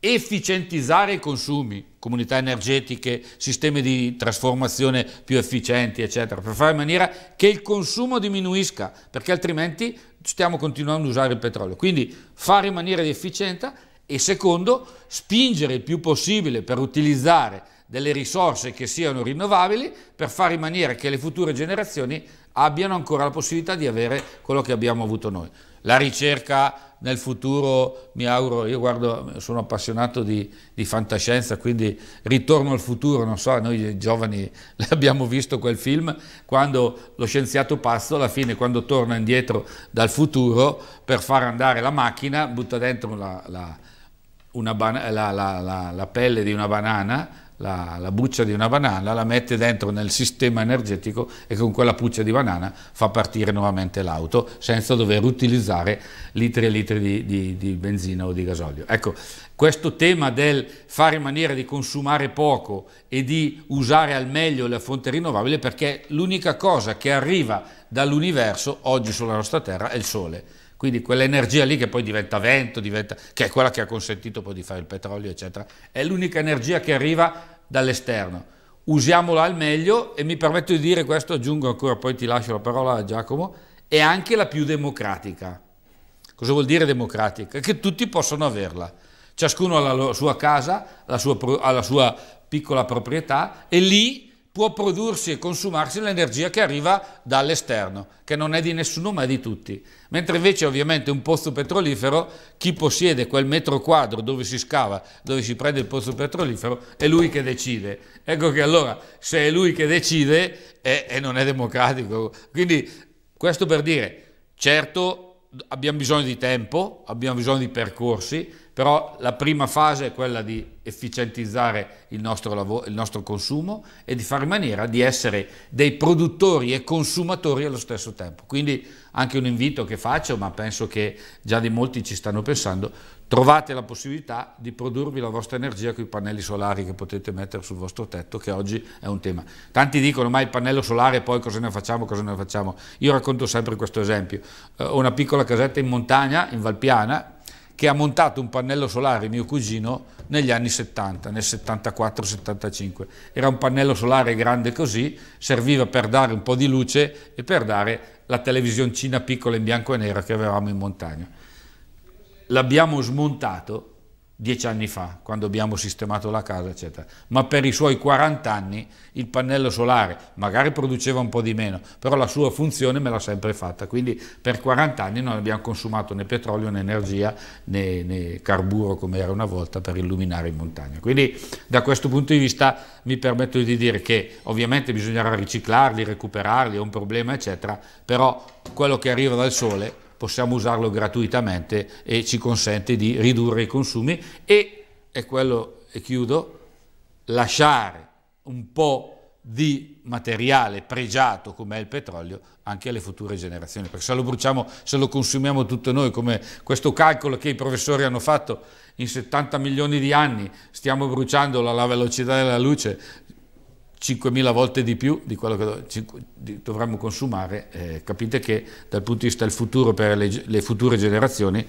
efficientizzare i consumi, comunità energetiche, sistemi di trasformazione più efficienti, eccetera, per fare in maniera che il consumo diminuisca, perché altrimenti stiamo continuando a usare il petrolio. Quindi fare in maniera efficiente e secondo, spingere il più possibile per utilizzare delle risorse che siano rinnovabili per fare in maniera che le future generazioni abbiano ancora la possibilità di avere quello che abbiamo avuto noi. La ricerca nel futuro mi auguro, io guardo, sono appassionato di, di, fantascienza, quindi ritorno al futuro, non so, noi giovani abbiamo visto quel film, quando lo scienziato pazzo alla fine quando torna indietro dal futuro per far andare la macchina butta dentro la, la, la, la pelle di una banana la, la, buccia di una banana, la mette dentro nel sistema energetico e con quella buccia di banana fa partire nuovamente l'auto senza dover utilizzare litri e litri di, di, di benzina o di gasolio. Ecco, questo tema del fare in maniera di consumare poco e di usare al meglio le fonti rinnovabili perché l'unica cosa che arriva dall'universo oggi sulla nostra Terra è il Sole quindi quell'energia lì che poi diventa vento, diventa, che è quella che ha consentito poi di fare il petrolio, eccetera, è l'unica energia che arriva dall'esterno. Usiamola al meglio e mi permetto di dire questo, aggiungo ancora, poi ti lascio la parola a Giacomo, è anche la più democratica. Cosa vuol dire democratica? Che tutti possono averla. Ciascuno ha la sua casa, la sua, ha la sua piccola proprietà e lì può prodursi e consumarsi l'energia che arriva dall'esterno, che non è di nessuno ma è di tutti. Mentre invece ovviamente un pozzo petrolifero, chi possiede quel metro quadro dove si scava, dove si prende il pozzo petrolifero, è lui che decide. Ecco che allora se è lui che decide e non è democratico. Quindi questo per dire, certo abbiamo bisogno di tempo, abbiamo bisogno di percorsi, però la prima fase è quella di efficientizzare il nostro, lavoro, il nostro consumo e di fare in maniera di essere dei produttori e consumatori allo stesso tempo. Quindi anche un invito che faccio, ma penso che già di molti ci stanno pensando, trovate la possibilità di produrvi la vostra energia con i pannelli solari che potete mettere sul vostro tetto, che oggi è un tema. Tanti dicono, ma il pannello solare poi cosa ne facciamo, cosa ne facciamo? Io racconto sempre questo esempio. Eh, ho una piccola casetta in montagna, in Valpiana, che ha montato un pannello solare, mio cugino, negli anni 70, nel 74-75. Era un pannello solare grande così, serviva per dare un po' di luce e per dare la televisioncina piccola in bianco e nero che avevamo in montagna. L'abbiamo smontato dieci anni fa, quando abbiamo sistemato la casa, eccetera. Ma per i suoi 40 anni il pannello solare magari produceva un po' di meno, però la sua funzione me l'ha sempre fatta. Quindi per 40 anni non abbiamo consumato né petrolio né energia né, né carburo come era una volta per illuminare in montagna. Quindi da questo punto di vista mi permetto di dire che ovviamente bisognerà riciclarli, recuperarli, è un problema, eccetera, però quello che arriva dal sole possiamo usarlo gratuitamente e ci consente di ridurre i consumi e, è quello, e chiudo, lasciare un po' di materiale pregiato come è il petrolio anche alle future generazioni, perché se lo bruciamo, se lo consumiamo tutto noi, come questo calcolo che i professori hanno fatto, in 70 milioni di anni stiamo bruciandolo alla velocità della luce, 5.000 volte di più di quello che dovremmo consumare, eh, capite che dal punto di vista del futuro per le, le future generazioni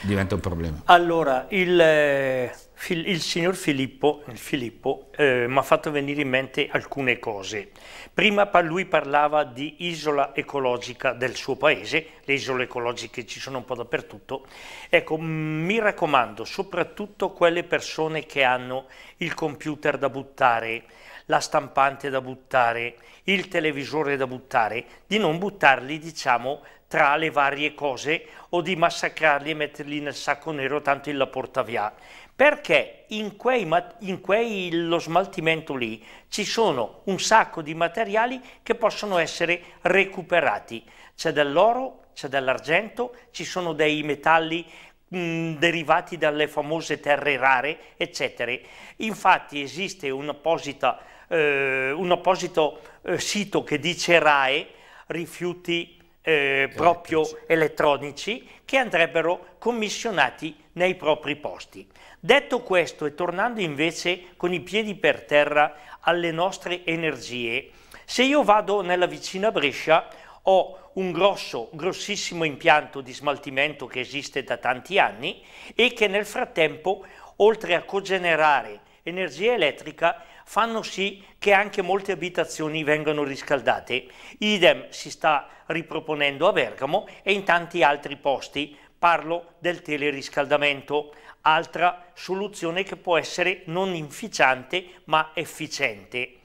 diventa un problema. Allora, il eh, il signor Filippo, il Filippo eh, mi ha fatto venire in mente alcune cose. Prima lui parlava di isola ecologica del suo paese, le isole ecologiche ci sono un po' dappertutto. Ecco, mi raccomando, soprattutto quelle persone che hanno il computer da buttare, la stampante da buttare, il televisore da buttare, di non buttarli, diciamo, tra le varie cose o di massacrarli e metterli nel sacco nero, tanto il la porta via perché in, quei, in quello smaltimento lì ci sono un sacco di materiali che possono essere recuperati. C'è dell'oro, c'è dell'argento, ci sono dei metalli derivati dalle famose terre rare, eccetera. Infatti esiste un, eh, un apposito eh, sito che dice RAE, rifiuti eh, proprio elettronici, che andrebbero commissionati nei propri posti. Detto questo e tornando invece con i piedi per terra alle nostre energie, se io vado nella vicina Brescia ho un grosso, grossissimo impianto di smaltimento che esiste da tanti anni e che nel frattempo, oltre a cogenerare energia elettrica, fanno sì che anche molte abitazioni vengano riscaldate. Idem si sta riproponendo a Bergamo e in tanti altri posti, Parlo del teleriscaldamento, altra soluzione che può essere non inficiante ma efficiente.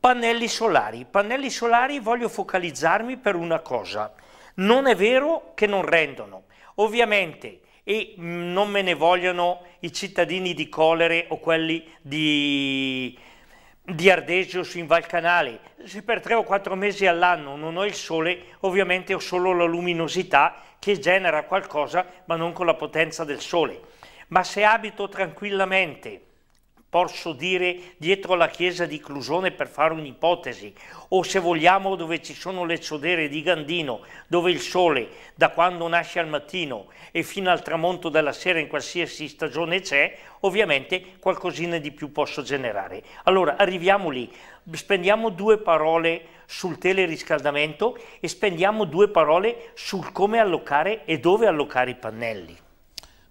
Pannelli solari. Pannelli solari voglio focalizzarmi per una cosa. Non è vero che non rendono. Ovviamente e mm, non me ne vogliono i cittadini di Colere o quelli di, di Ardesius in Val Se per tre o quattro mesi all'anno non ho il sole, ovviamente ho solo la luminosità che genera qualcosa ma non con la potenza del sole. Ma se abito tranquillamente, posso dire dietro la chiesa di Clusone per fare un'ipotesi, o se vogliamo dove ci sono le ciodere di Gandino, dove il sole da quando nasce al mattino e fino al tramonto della sera in qualsiasi stagione c'è, ovviamente qualcosina di più posso generare. Allora arriviamo lì, spendiamo due parole sul teleriscaldamento e spendiamo due parole sul come allocare e dove allocare i pannelli.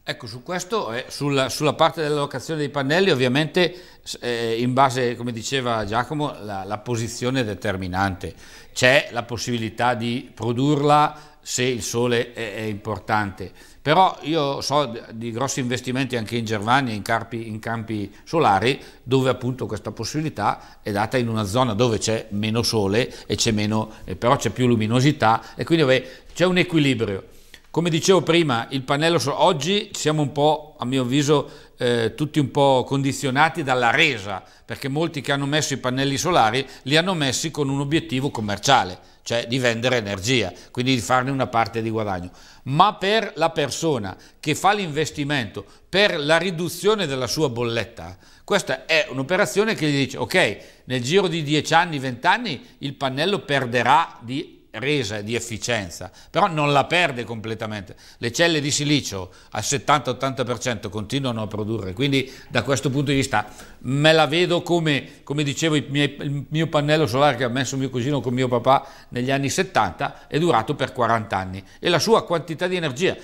Ecco, su questo, eh, sulla, sulla, parte dell'allocazione dei pannelli, ovviamente eh, in base, come diceva Giacomo, la, la posizione è determinante. C'è la possibilità di produrla se il sole è, è importante però io so di grossi investimenti anche in Germania, in, carpi, in campi solari, dove appunto questa possibilità è data in una zona dove c'è meno sole, e c'è meno, eh, però c'è più luminosità e quindi c'è un equilibrio. Come dicevo prima, il pannello oggi siamo un po', a mio avviso, eh, tutti un po' condizionati dalla resa, perché molti che hanno messo i pannelli solari li hanno messi con un obiettivo commerciale cioè di vendere energia, quindi di farne una parte di guadagno, ma per la persona che fa l'investimento per la riduzione della sua bolletta, questa è un'operazione che gli dice ok, nel giro di 10 anni, 20 anni il pannello perderà di resa e di efficienza, però non la perde completamente. Le celle di silicio al 70-80% continuano a produrre, quindi da questo punto di vista me la vedo come, come dicevo il mio, il mio pannello solare che ha messo mio cugino con mio papà negli anni 70 è durato per 40 anni e la sua quantità di energia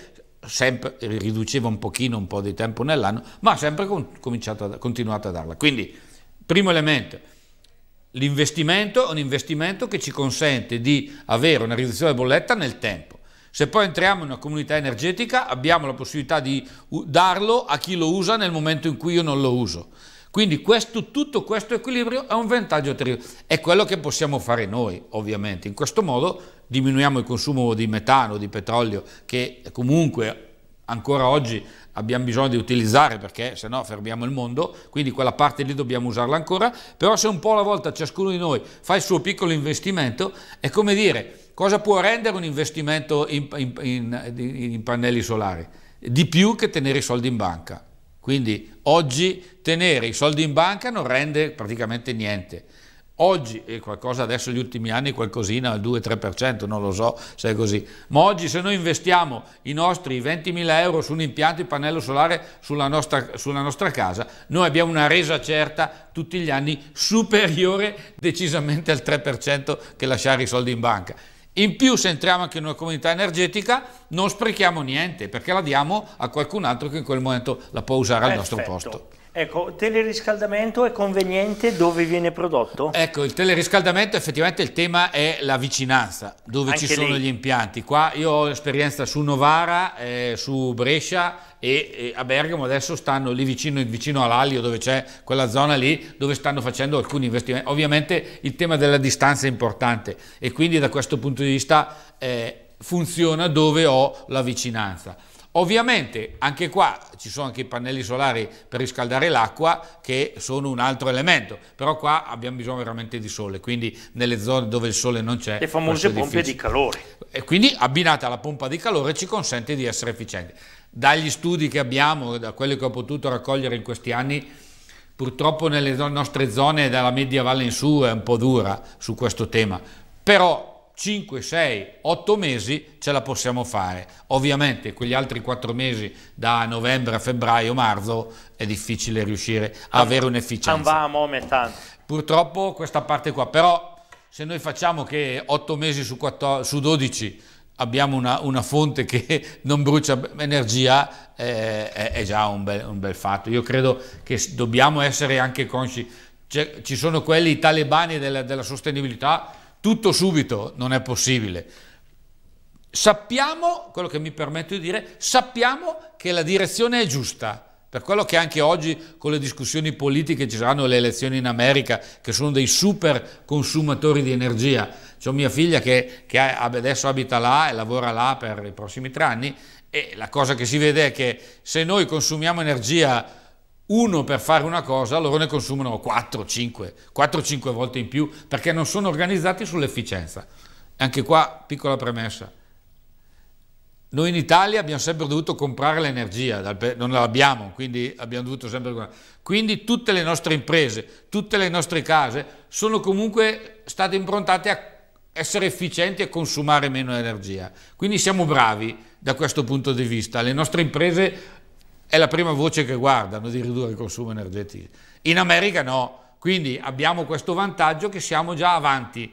sempre riduceva un pochino un po' di tempo nell'anno, ma ha sempre con, a, continuato a darla. Quindi, primo elemento, L'investimento è un investimento che ci consente di avere una riduzione della bolletta nel tempo. Se poi entriamo in una comunità energetica abbiamo la possibilità di darlo a chi lo usa nel momento in cui io non lo uso. Quindi questo, tutto questo equilibrio è un vantaggio ulteriore, è quello che possiamo fare noi ovviamente, in questo modo diminuiamo il consumo di metano, di petrolio che comunque ancora oggi abbiamo bisogno di utilizzare perché se no fermiamo il mondo, quindi quella parte lì dobbiamo usarla ancora, però se un po' alla volta ciascuno di noi fa il suo piccolo investimento, è come dire cosa può rendere un investimento in, in, in, in pannelli solari? Di più che tenere i soldi in banca. Quindi oggi tenere i soldi in banca non rende praticamente niente oggi, e qualcosa adesso gli ultimi anni, qualcosina al 2-3%, non lo so se è così, ma oggi se noi investiamo i nostri 20.000 euro su un impianto di pannello solare sulla nostra, sulla nostra casa, noi abbiamo una resa certa tutti gli anni superiore decisamente al 3% che lasciare i soldi in banca. In più se entriamo anche in una comunità energetica non sprechiamo niente perché la diamo a qualcun altro che in quel momento la può usare Perfetto. al nostro posto. Ecco, il teleriscaldamento è conveniente dove viene prodotto? Ecco, il teleriscaldamento effettivamente il tema è la vicinanza, dove Anche ci sono lì. gli impianti. Qua io ho esperienza su Novara, eh, su Brescia e, e, a Bergamo adesso stanno lì vicino, vicino all'Alio dove c'è quella zona lì dove stanno facendo alcuni investimenti. Ovviamente il tema della distanza è importante e quindi da questo punto di vista eh, funziona dove ho la vicinanza. Ovviamente anche qua ci sono anche i pannelli solari per riscaldare l'acqua che sono un altro elemento, però qua abbiamo bisogno veramente di sole, quindi nelle zone dove il sole non c'è... Le famose pompe difficile. di calore. E quindi abbinata alla pompa di calore ci consente di essere efficienti. Dagli studi che abbiamo, da quelli che ho potuto raccogliere in questi anni, purtroppo nelle nostre zone dalla media valle in su è un po' dura su questo tema, però 5, 6, 8 mesi ce la possiamo fare. Ovviamente quegli altri 4 mesi da novembre a febbraio, marzo è difficile riuscire a avere un'efficienza. Purtroppo questa parte qua, però se noi facciamo che 8 mesi su, 14, su 12 abbiamo una, una, fonte che non brucia energia, eh, è, è, già un bel, un bel fatto. Io credo che dobbiamo essere anche consci, cioè, ci sono quelli, i talebani della, della sostenibilità, tutto subito non è possibile. Sappiamo, quello che mi permetto di dire, sappiamo che la direzione è giusta, per quello che anche oggi con le discussioni politiche ci saranno le elezioni in America, che sono dei super consumatori di energia. C'ho mia figlia che, che adesso abita là e lavora là per i prossimi tre anni e la cosa che si vede è che se noi consumiamo energia uno per fare una cosa, loro ne consumano 4, 5, 4, 5 volte in più perché non sono organizzati sull'efficienza. Anche qua, piccola premessa. Noi in Italia abbiamo sempre dovuto comprare l'energia, non l'abbiamo, quindi abbiamo dovuto sempre comprare. Quindi tutte le nostre imprese, tutte le nostre case sono comunque state improntate a essere efficienti e consumare meno energia. Quindi siamo bravi da questo punto di vista. Le nostre imprese è la prima voce che guardano di ridurre il consumo energetico. In America no, quindi abbiamo questo vantaggio che siamo già avanti.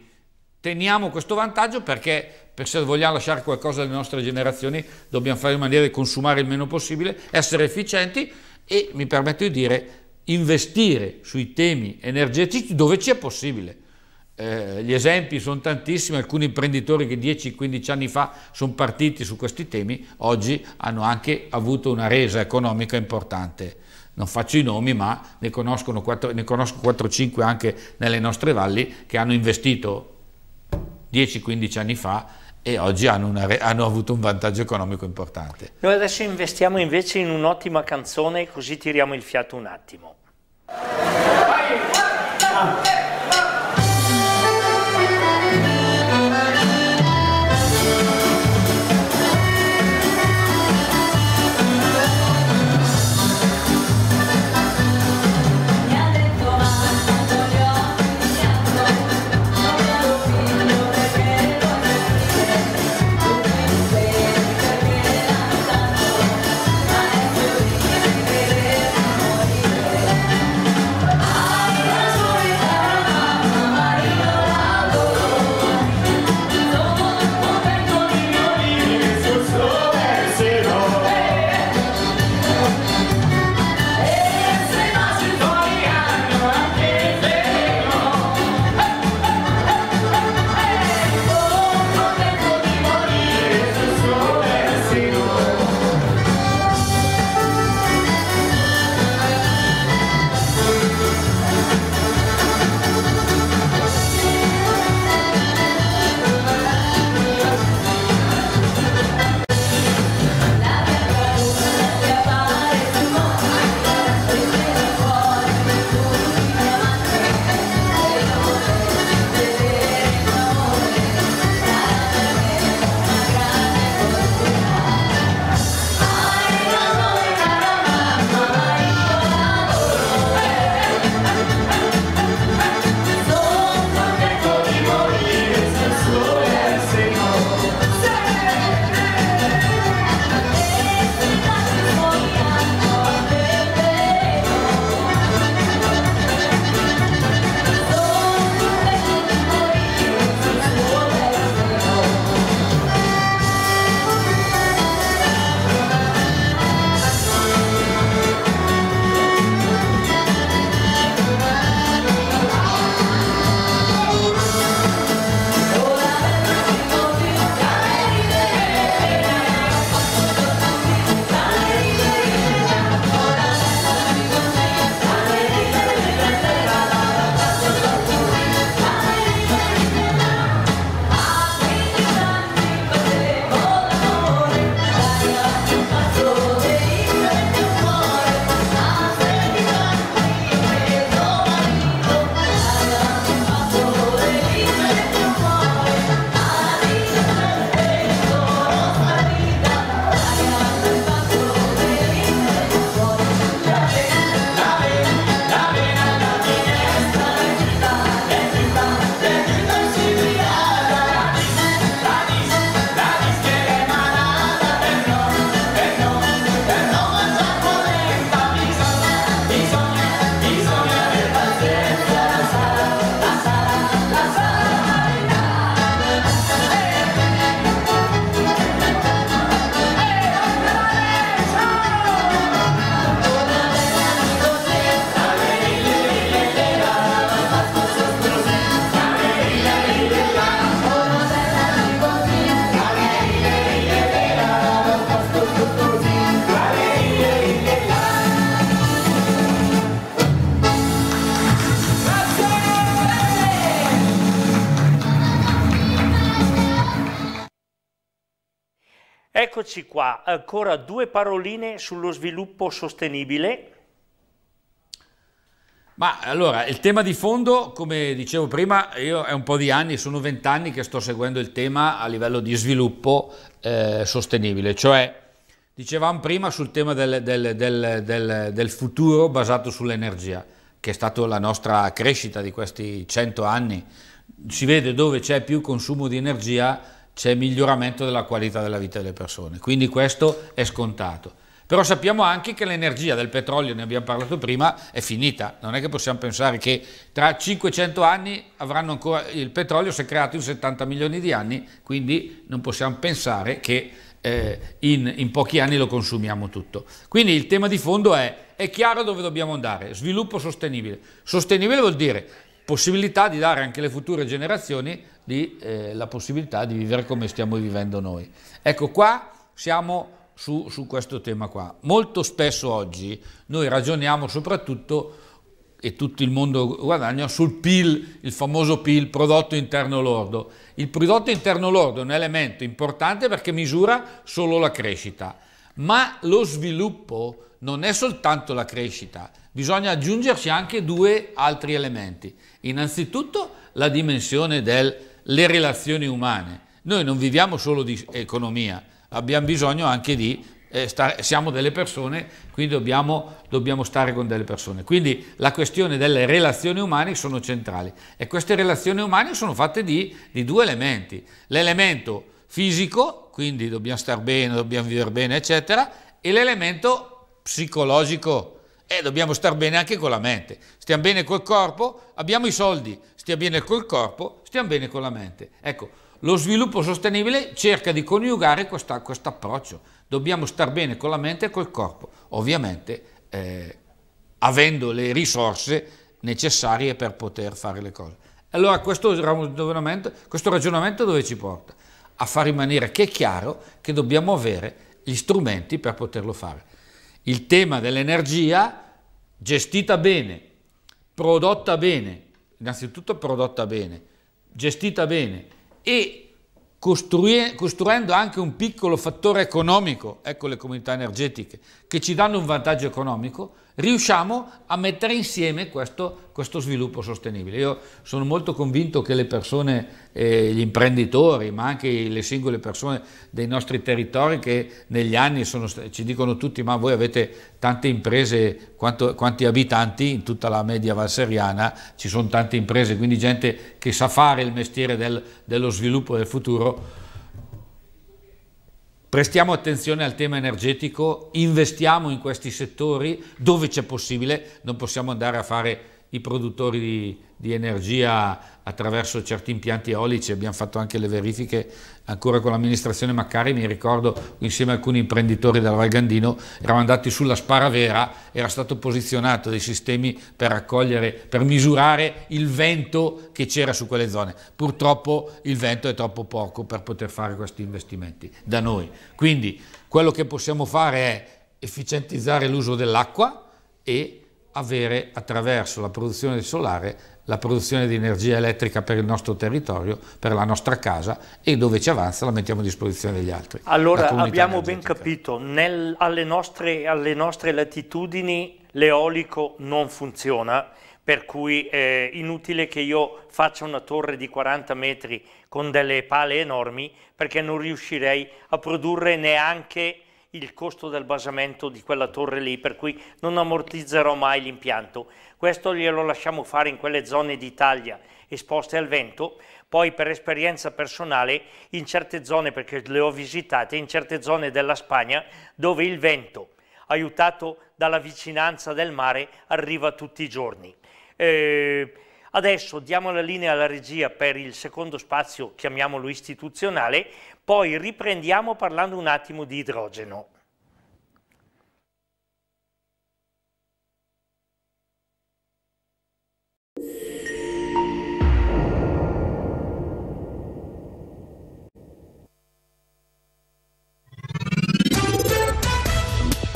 Teniamo questo vantaggio perché, perché se vogliamo lasciare qualcosa alle nostre generazioni dobbiamo fare in maniera di consumare il meno possibile, essere efficienti e, mi permetto di dire, investire sui temi energetici dove ci è possibile eh, gli esempi sono tantissimi, alcuni imprenditori che 10-15 anni fa sono partiti su questi temi, oggi hanno anche avuto una resa economica importante. Non faccio i nomi, ma ne, 4, ne conosco 4-5 anche nelle nostre valli che hanno investito 10-15 anni fa e oggi hanno, una, hanno, avuto un vantaggio economico importante. Noi adesso investiamo invece in un'ottima canzone così tiriamo il fiato un attimo. Vai, Eccoci qua, ancora due paroline sullo sviluppo sostenibile. Ma allora, il tema di fondo, come dicevo prima, io è un po' di anni, sono vent'anni che sto seguendo il tema a livello di sviluppo eh, sostenibile, cioè dicevamo prima sul tema del, del, del, del futuro basato sull'energia, che è stata la nostra crescita di questi cento anni, si vede dove c'è più consumo di energia c'è miglioramento della qualità della vita delle persone, quindi questo è scontato. Però sappiamo anche che l'energia del petrolio, ne abbiamo parlato prima, è finita. Non è che possiamo pensare che tra 500 anni avranno ancora il petrolio, si è creato in 70 milioni di anni, quindi non possiamo pensare che eh, in, in, pochi anni lo consumiamo tutto. Quindi il tema di fondo è, è chiaro dove dobbiamo andare, sviluppo sostenibile. Sostenibile vuol dire possibilità di dare anche alle future generazioni di, eh, la possibilità di vivere come stiamo vivendo noi. Ecco qua siamo su, su questo tema qua. Molto spesso oggi noi ragioniamo soprattutto e tutto il mondo guadagna sul PIL, il famoso PIL, prodotto interno lordo. Il prodotto interno lordo è un elemento importante perché misura solo la crescita, ma lo sviluppo non è soltanto la crescita, bisogna aggiungerci anche due altri elementi. Innanzitutto la dimensione del le relazioni umane. Noi non viviamo solo di economia, abbiamo bisogno anche di, eh, stare, siamo delle persone, quindi dobbiamo, dobbiamo stare con delle persone. Quindi la questione delle relazioni umane sono centrali e queste relazioni umane sono fatte di, di due elementi. L'elemento fisico, quindi dobbiamo stare bene, dobbiamo vivere bene, eccetera, e l'elemento psicologico, e dobbiamo star bene anche con la mente. Stiamo bene col corpo, abbiamo i soldi, stiamo bene col corpo, stiamo bene con la mente. Ecco, lo sviluppo sostenibile cerca di coniugare questo approccio. Dobbiamo star bene con la mente e col corpo, ovviamente eh, avendo le risorse necessarie per poter fare le cose. Allora questo ragionamento, questo ragionamento dove ci porta? A far rimanere che è chiaro che dobbiamo avere gli strumenti per poterlo fare. Il tema dell'energia gestita bene, prodotta bene, innanzitutto prodotta bene, gestita bene e costruendo anche un piccolo fattore economico, ecco le comunità energetiche, che ci danno un vantaggio economico, riusciamo a mettere insieme questo, questo, sviluppo sostenibile. Io sono molto convinto che le persone, eh, gli imprenditori, ma anche le singole persone dei nostri territori che negli anni sono, ci dicono tutti ma voi avete tante imprese, quanto, quanti abitanti in tutta la media valseriana, ci sono tante imprese, quindi gente che sa fare il mestiere del, dello sviluppo del futuro, Prestiamo attenzione al tema energetico, investiamo in questi settori dove c'è possibile, non possiamo andare a fare i produttori di, di, energia attraverso certi impianti eolici, abbiamo fatto anche le verifiche ancora con l'amministrazione Maccari, mi ricordo insieme a alcuni imprenditori della Val Gandino eravamo andati sulla Sparavera, era stato posizionato dei sistemi per raccogliere, per misurare il vento che c'era su quelle zone, purtroppo il vento è troppo poco per poter fare questi investimenti da noi, quindi quello che possiamo fare è efficientizzare l'uso dell'acqua e avere attraverso la produzione solare la produzione di energia elettrica per il nostro territorio, per la nostra casa e dove ci avanza la mettiamo a disposizione degli altri. Allora abbiamo energetica. ben capito, nel, alle, nostre, alle, nostre, latitudini l'eolico non funziona, per cui è eh, inutile che io faccia una torre di 40 metri con delle pale enormi perché non riuscirei a produrre neanche il costo del basamento di quella torre lì, per cui non ammortizzerò mai l'impianto. Questo glielo lasciamo fare in quelle zone d'Italia esposte al vento, poi per esperienza personale in certe zone, perché le ho visitate, in certe zone della Spagna dove il vento, aiutato dalla vicinanza del mare, arriva tutti i giorni. Eh, adesso diamo la linea alla regia per il secondo spazio, chiamiamolo istituzionale, poi riprendiamo parlando un attimo di idrogeno.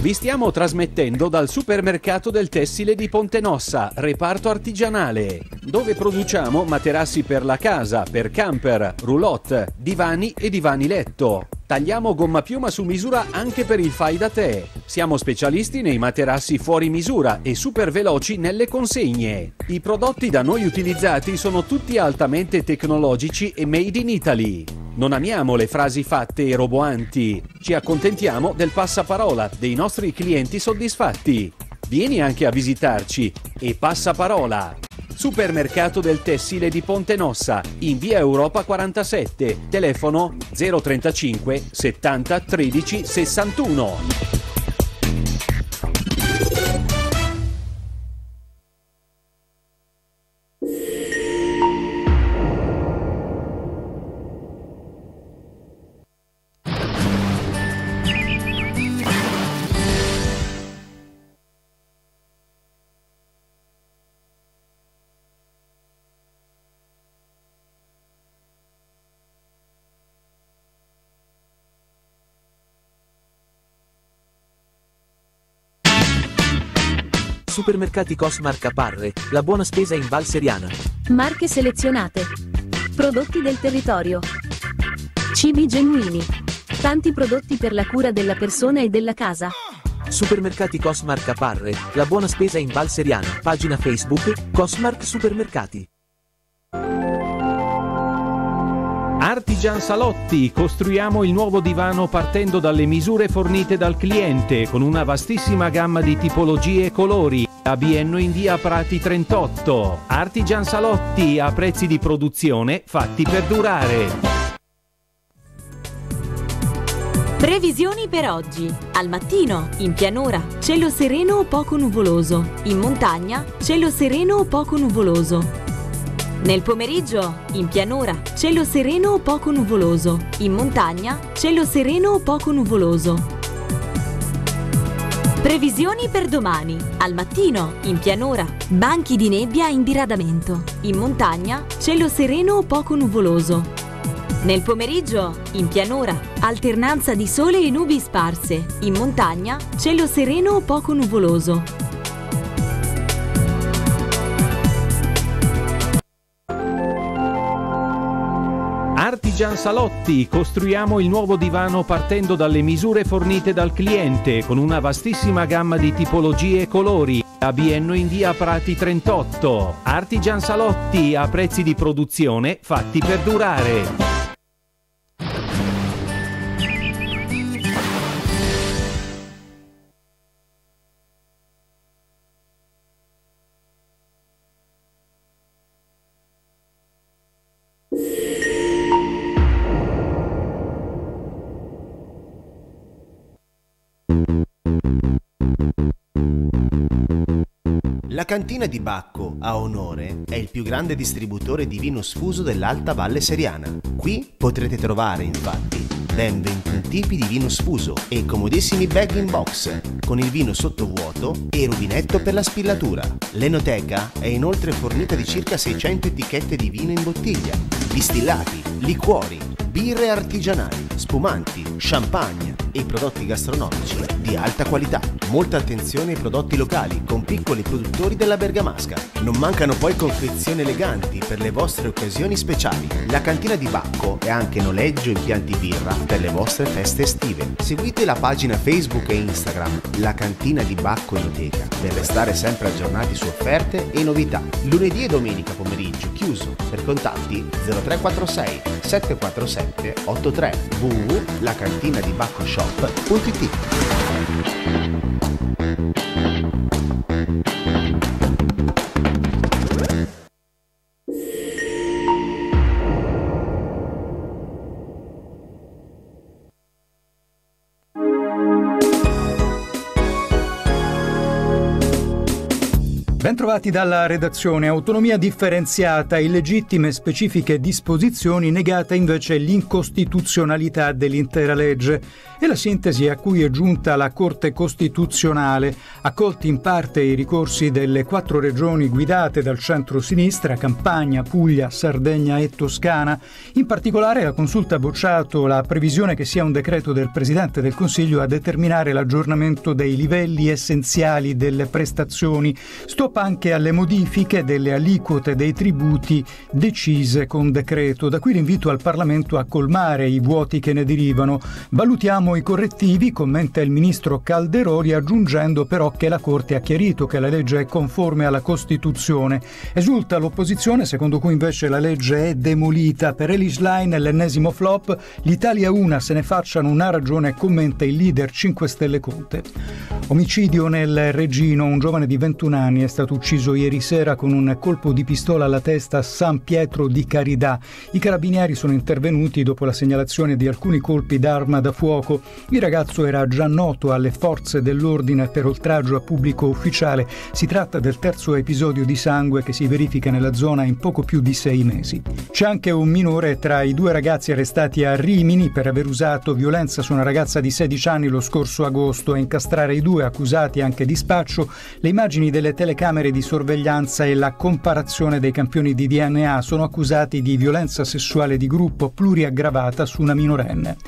Vi stiamo trasmettendo dal supermercato del tessile di Pontenossa, reparto artigianale, dove produciamo materassi per la casa, per camper, roulotte, divani e divani letto. Tagliamo gomma piuma su misura anche per il fai da te. Siamo specialisti nei materassi fuori misura e super veloci nelle consegne. I prodotti da noi utilizzati sono tutti altamente tecnologici e made in Italy. Non amiamo le frasi fatte e roboanti. Ci accontentiamo del passaparola dei nostri clienti soddisfatti. Vieni anche a visitarci e passaparola. Supermercato del Tessile di Ponte Nossa, in via Europa 47, telefono 035 70 13 61. Supermercati Cosmarca Parre, la buona spesa in Val Seriana. Marche selezionate. Prodotti del territorio. Cibi genuini. Tanti prodotti per la cura della persona e della casa. Supermercati Cosmarca Parre, la buona spesa in Val Seriana. Pagina Facebook, Cosmark Supermercati. Artigian Salotti, costruiamo il nuovo divano partendo dalle misure fornite dal cliente con una vastissima gamma di tipologie e colori a Bienno in via Prati 38. Artigian Salotti a prezzi di produzione fatti per durare. Previsioni per oggi. Al mattino, in pianura, cielo sereno o poco nuvoloso. In montagna, cielo sereno o poco nuvoloso. Nel pomeriggio, in pianura, cielo sereno o poco nuvoloso. In montagna, cielo sereno o poco nuvoloso. Previsioni per domani. Al mattino, in pianura, banchi di nebbia in diradamento. In montagna, cielo sereno o poco nuvoloso. Nel pomeriggio, in pianura, alternanza di sole e nubi sparse. In montagna, cielo sereno o poco nuvoloso. Artigian Salotti, costruiamo il nuovo divano partendo dalle misure fornite dal cliente con una vastissima gamma di tipologie e colori. A Bienno in via Prati 38. Artigian Salotti a prezzi di produzione fatti per durare. cantina di Bacco, a Onore, è il più grande distributore di vino sfuso dell'Alta Valle Seriana. Qui potrete trovare, infatti, ben 21 tipi di vino sfuso e comodissimi bag in box, con il vino sottovuoto e rubinetto per la spillatura. L'enoteca è inoltre fornita di circa 600 etichette di vino in bottiglia, distillati, liquori, birre artigianali, spumanti, champagne e prodotti gastronomici di alta qualità molta attenzione ai prodotti locali con piccoli produttori della Bergamasca. Non mancano poi confezioni eleganti per le vostre occasioni speciali. La cantina di Bacco è anche noleggio impianti birra per le vostre feste estive. Seguite la pagina Facebook e Instagram La Cantina di Bacco Enoteca per restare sempre aggiornati su offerte e novità. Lunedì e domenica pomeriggio chiuso. Per contatti 0346 747 83 www.lacantinadibaccashop.it trovati dalla redazione. Autonomia differenziata, illegittime specifiche disposizioni, negata invece l'incostituzionalità dell'intera legge. E la sintesi a cui è giunta la Corte Costituzionale, accolti in parte i ricorsi delle quattro regioni guidate dal centro-sinistra, Campania, Puglia, Sardegna e Toscana. In particolare la consulta ha bocciato la previsione che sia un decreto del Presidente del Consiglio a determinare l'aggiornamento dei livelli essenziali delle prestazioni stop anche anche alle modifiche delle aliquote dei tributi decise con decreto. Da qui l'invito al Parlamento a colmare i vuoti che ne derivano. Valutiamo i correttivi, commenta il ministro Calderoli, aggiungendo però che la Corte ha chiarito che la legge è conforme alla Costituzione. Esulta l'opposizione, secondo cui invece la legge è demolita. Per Elish Line l'ennesimo flop, l'Italia una se ne facciano una ragione, commenta il leader 5 Stelle Conte. Omicidio nel Regino, un giovane di 21 anni è stato ucciso ucciso ieri sera con un colpo di pistola alla testa a San Pietro di Caridà. I carabinieri sono intervenuti dopo la segnalazione di alcuni colpi d'arma da fuoco. Il ragazzo era già noto alle forze dell'ordine per oltraggio a pubblico ufficiale. Si tratta del terzo episodio di sangue che si verifica nella zona in poco più di sei mesi. C'è anche un minore tra i due ragazzi arrestati a Rimini per aver usato violenza su una ragazza di 16 anni lo scorso agosto e incastrare i due accusati anche di spaccio. Le immagini delle telecamere di di sorveglianza e la comparazione dei campioni di DNA sono accusati di violenza sessuale di gruppo pluriaggravata su una minorenne.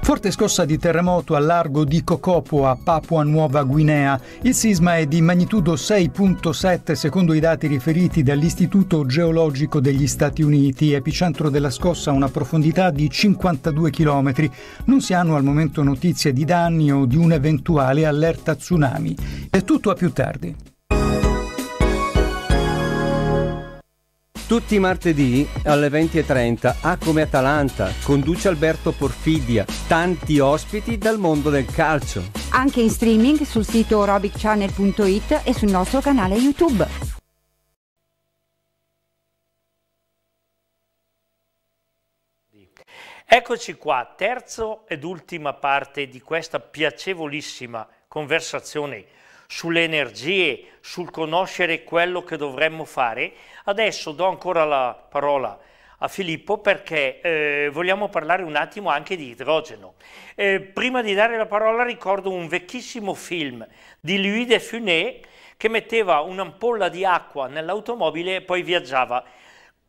Forte scossa di terremoto a largo di Cocopo a Papua Nuova Guinea. Il sisma è di magnitudo 6.7 secondo i dati riferiti dall'Istituto Geologico degli Stati Uniti, epicentro della scossa a una profondità di 52 km. Non si hanno al momento notizie di danni o di un'eventuale allerta tsunami. È tutto a più tardi. Tutti i martedì alle 20.30 a Come Atalanta conduce Alberto Porfidia, tanti ospiti dal mondo del calcio. Anche in streaming sul sito robicchannel.it e sul nostro canale YouTube. Eccoci qua, terzo ed ultima parte di questa piacevolissima conversazione sulle energie, sul conoscere quello che dovremmo fare Adesso do ancora la parola a Filippo perché eh, vogliamo parlare un attimo anche di idrogeno. Eh, prima di dare la parola ricordo un vecchissimo film di Louis de Funès che metteva un'ampolla di acqua nell'automobile e poi viaggiava.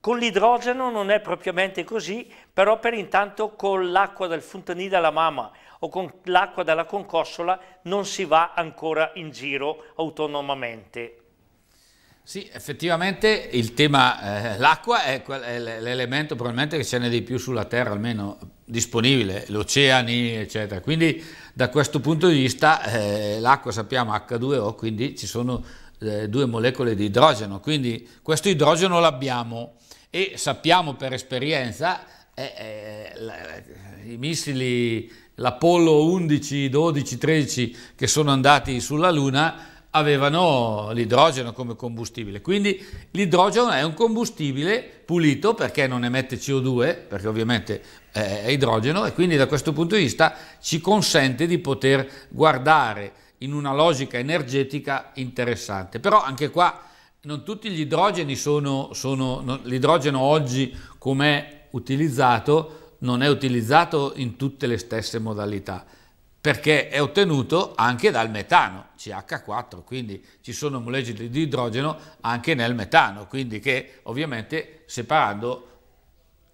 Con l'idrogeno non è propriamente così, però per intanto con l'acqua del fontanile alla mamma o con l'acqua della concossola non si va ancora in giro autonomamente. Sì, effettivamente il tema, eh, l'acqua è, è l'elemento probabilmente che ce n'è di più sulla Terra, almeno disponibile, gli oceani, eccetera. Quindi da questo punto di vista eh, l'acqua sappiamo H2O, quindi ci sono eh, due molecole di idrogeno, quindi questo idrogeno l'abbiamo e sappiamo per esperienza eh, eh, i missili, l'Apollo 11, 12, 13 che sono andati sulla Luna, avevano l'idrogeno come combustibile. Quindi l'idrogeno è un combustibile pulito perché non emette CO2, perché ovviamente eh, è idrogeno e quindi da questo punto di vista ci consente di poter guardare in una logica energetica interessante. Però anche qua non tutti gli idrogeni sono, sono l'idrogeno oggi come è utilizzato non è utilizzato in tutte le stesse modalità perché è ottenuto anche dal metano, CH4, quindi ci sono molecole di idrogeno anche nel metano, quindi che ovviamente separando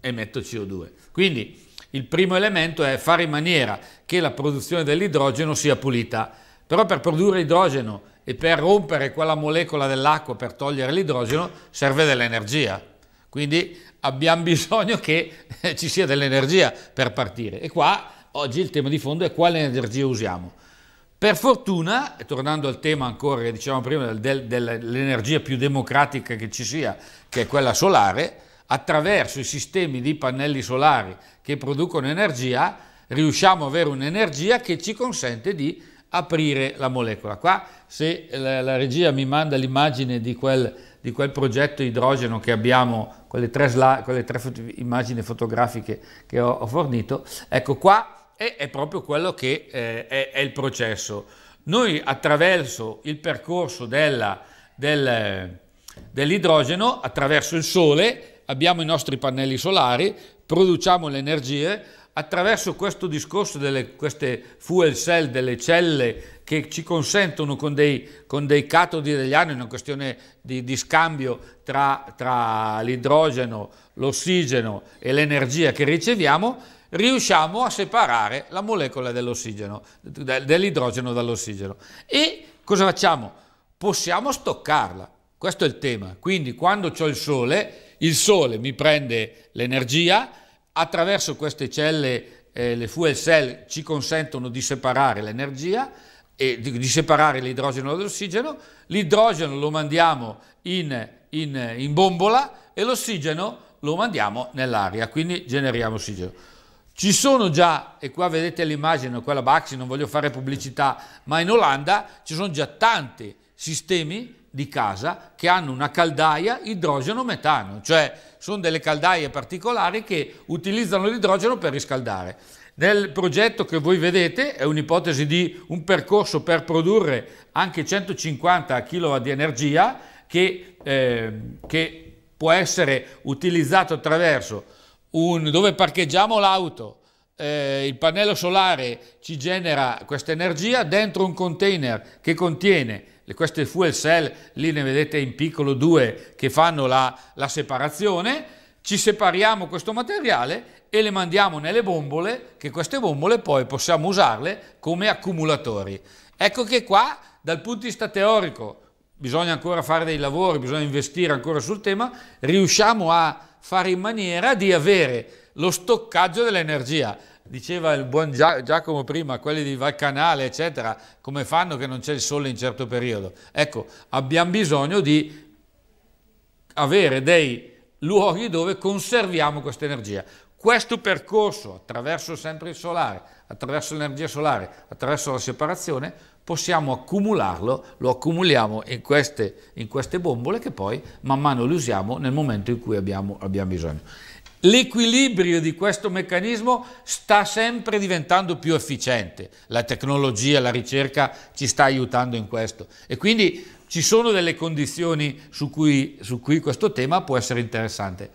emetto CO2. Quindi il primo elemento è fare in maniera che la produzione dell'idrogeno sia pulita, però per produrre idrogeno e per rompere quella molecola dell'acqua per togliere l'idrogeno serve dell'energia, quindi abbiamo bisogno che ci sia dell'energia per partire e qua oggi il tema di fondo è quale energia usiamo. Per fortuna, tornando al tema ancora che dicevamo prima del, dell'energia più democratica che ci sia, che è quella solare, attraverso i sistemi di pannelli solari che producono energia, riusciamo ad avere un'energia che ci consente di aprire la molecola. Qua se la, la regia mi manda l'immagine di quel, di quel, progetto idrogeno che abbiamo, quelle tre, quelle tre foto, immagini fotografiche che ho, ho fornito, ecco qua e è proprio quello che eh, è, è, il processo. Noi attraverso il percorso della, del, dell'idrogeno, attraverso il sole, abbiamo i nostri pannelli solari, produciamo le energie, attraverso questo discorso delle queste fuel cell, delle celle che ci consentono con dei, con dei catodi degli anni, una questione di, di scambio tra, tra l'idrogeno, l'ossigeno e l'energia che riceviamo, riusciamo a separare la molecola dell'ossigeno, dell'idrogeno dall'ossigeno. E cosa facciamo? Possiamo stoccarla, questo è il tema. Quindi quando ho il sole, il sole mi prende l'energia, attraverso queste celle, eh, le fuel cell ci consentono di separare l'energia, e di, di separare l'idrogeno dall'ossigeno, l'idrogeno lo mandiamo in, in, in bombola e l'ossigeno lo mandiamo nell'aria, quindi generiamo ossigeno. Ci sono già, e qua vedete l'immagine, quella Baxi, non voglio fare pubblicità, ma in Olanda ci sono già tanti sistemi di casa che hanno una caldaia idrogeno-metano, cioè sono delle caldaie particolari che utilizzano l'idrogeno per riscaldare. Nel progetto che voi vedete è un'ipotesi di un percorso per produrre anche 150 kW di energia che, eh, che può essere utilizzato attraverso un, dove parcheggiamo l'auto, eh, il pannello solare ci genera questa energia dentro un container che contiene queste fuel cell, lì ne vedete in piccolo due che fanno la, la separazione, ci separiamo questo materiale e le mandiamo nelle bombole, che queste bombole poi possiamo usarle come accumulatori. Ecco che qua, dal punto di vista teorico, bisogna ancora fare dei lavori, bisogna investire ancora sul tema, riusciamo a fare in maniera di avere lo stoccaggio dell'energia. Diceva il buon Giacomo prima, quelli di Valcanale, eccetera, come fanno che non c'è il sole in certo periodo? Ecco, abbiamo bisogno di avere dei luoghi dove conserviamo questa energia. Questo percorso attraverso sempre il solare, attraverso l'energia solare, attraverso la separazione, possiamo accumularlo, lo accumuliamo in queste, in queste bombole che poi man mano le usiamo nel momento in cui abbiamo, abbiamo bisogno. L'equilibrio di questo meccanismo sta sempre diventando più efficiente, la tecnologia, la ricerca ci sta aiutando in questo e quindi ci sono delle condizioni su cui, su cui questo tema può essere interessante.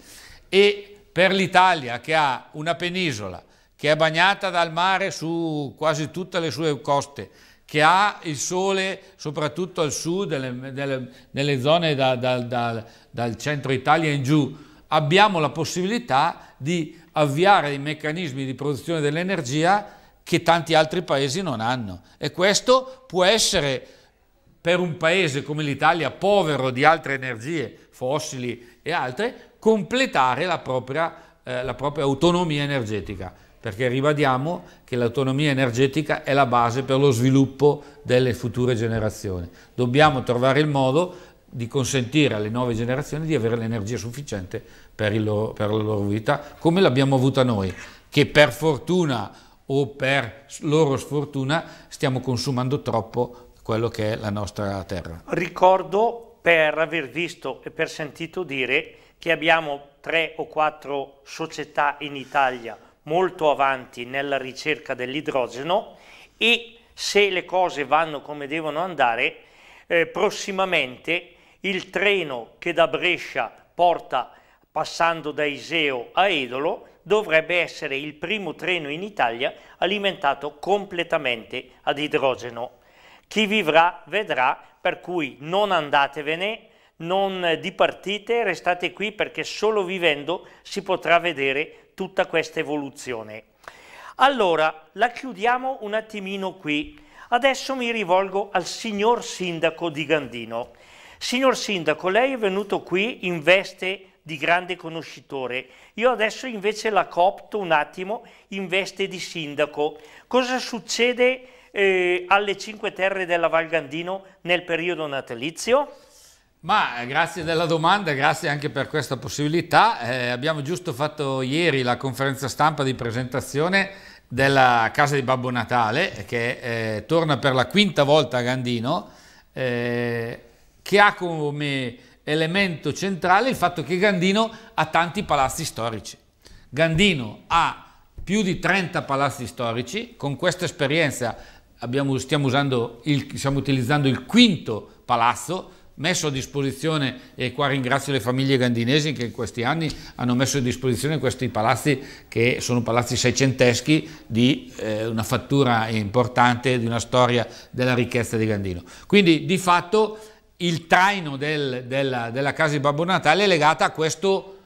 E per l'Italia che ha una penisola che è bagnata dal mare su quasi tutte le sue coste, che ha il sole soprattutto al sud, delle, delle, nelle zone da, da, da, dal centro Italia in giù, abbiamo la possibilità di avviare i meccanismi di produzione dell'energia che tanti altri paesi non hanno. E questo può essere per un paese come l'Italia, povero di altre energie fossili e altre, completare la propria, eh, la propria autonomia energetica perché ribadiamo che l'autonomia energetica è la base per lo sviluppo delle future generazioni. Dobbiamo trovare il modo di consentire alle nuove generazioni di avere l'energia sufficiente per, loro, per la loro vita, come l'abbiamo avuta noi, che per fortuna o per loro sfortuna stiamo consumando troppo quello che è la nostra terra. Ricordo per aver visto e per sentito dire che abbiamo tre o quattro società in Italia molto avanti nella ricerca dell'idrogeno e se le cose vanno come devono andare, eh, prossimamente il treno che da Brescia porta passando da Iseo a Edolo dovrebbe essere il primo treno in Italia alimentato completamente ad idrogeno. Chi vivrà vedrà, per cui non andatevene, non dipartite, restate qui perché solo vivendo si potrà vedere tutta questa evoluzione. Allora, la chiudiamo un attimino qui. Adesso mi rivolgo al signor sindaco di Gandino. Signor sindaco, lei è venuto qui in veste di grande conoscitore. Io adesso invece la copto un attimo in veste di sindaco. Cosa succede eh, alle Cinque Terre della Val Gandino nel periodo natalizio? Ma eh, grazie della domanda, grazie anche per questa possibilità. Eh, abbiamo giusto fatto ieri la conferenza stampa di presentazione della casa di Babbo Natale che eh, torna per la quinta volta a Gandino, eh, che ha come elemento centrale il fatto che Gandino ha tanti palazzi storici. Gandino ha più di 30 palazzi storici, con questa esperienza abbiamo, stiamo, il, stiamo utilizzando il quinto palazzo, messo a disposizione, e qua ringrazio le famiglie gandinesi che in questi anni hanno messo a disposizione questi palazzi che sono palazzi seicenteschi di eh, una fattura importante, di una storia della ricchezza di Gandino. Quindi di fatto il traino del, della, della casa di Babbo Natale è legato a questo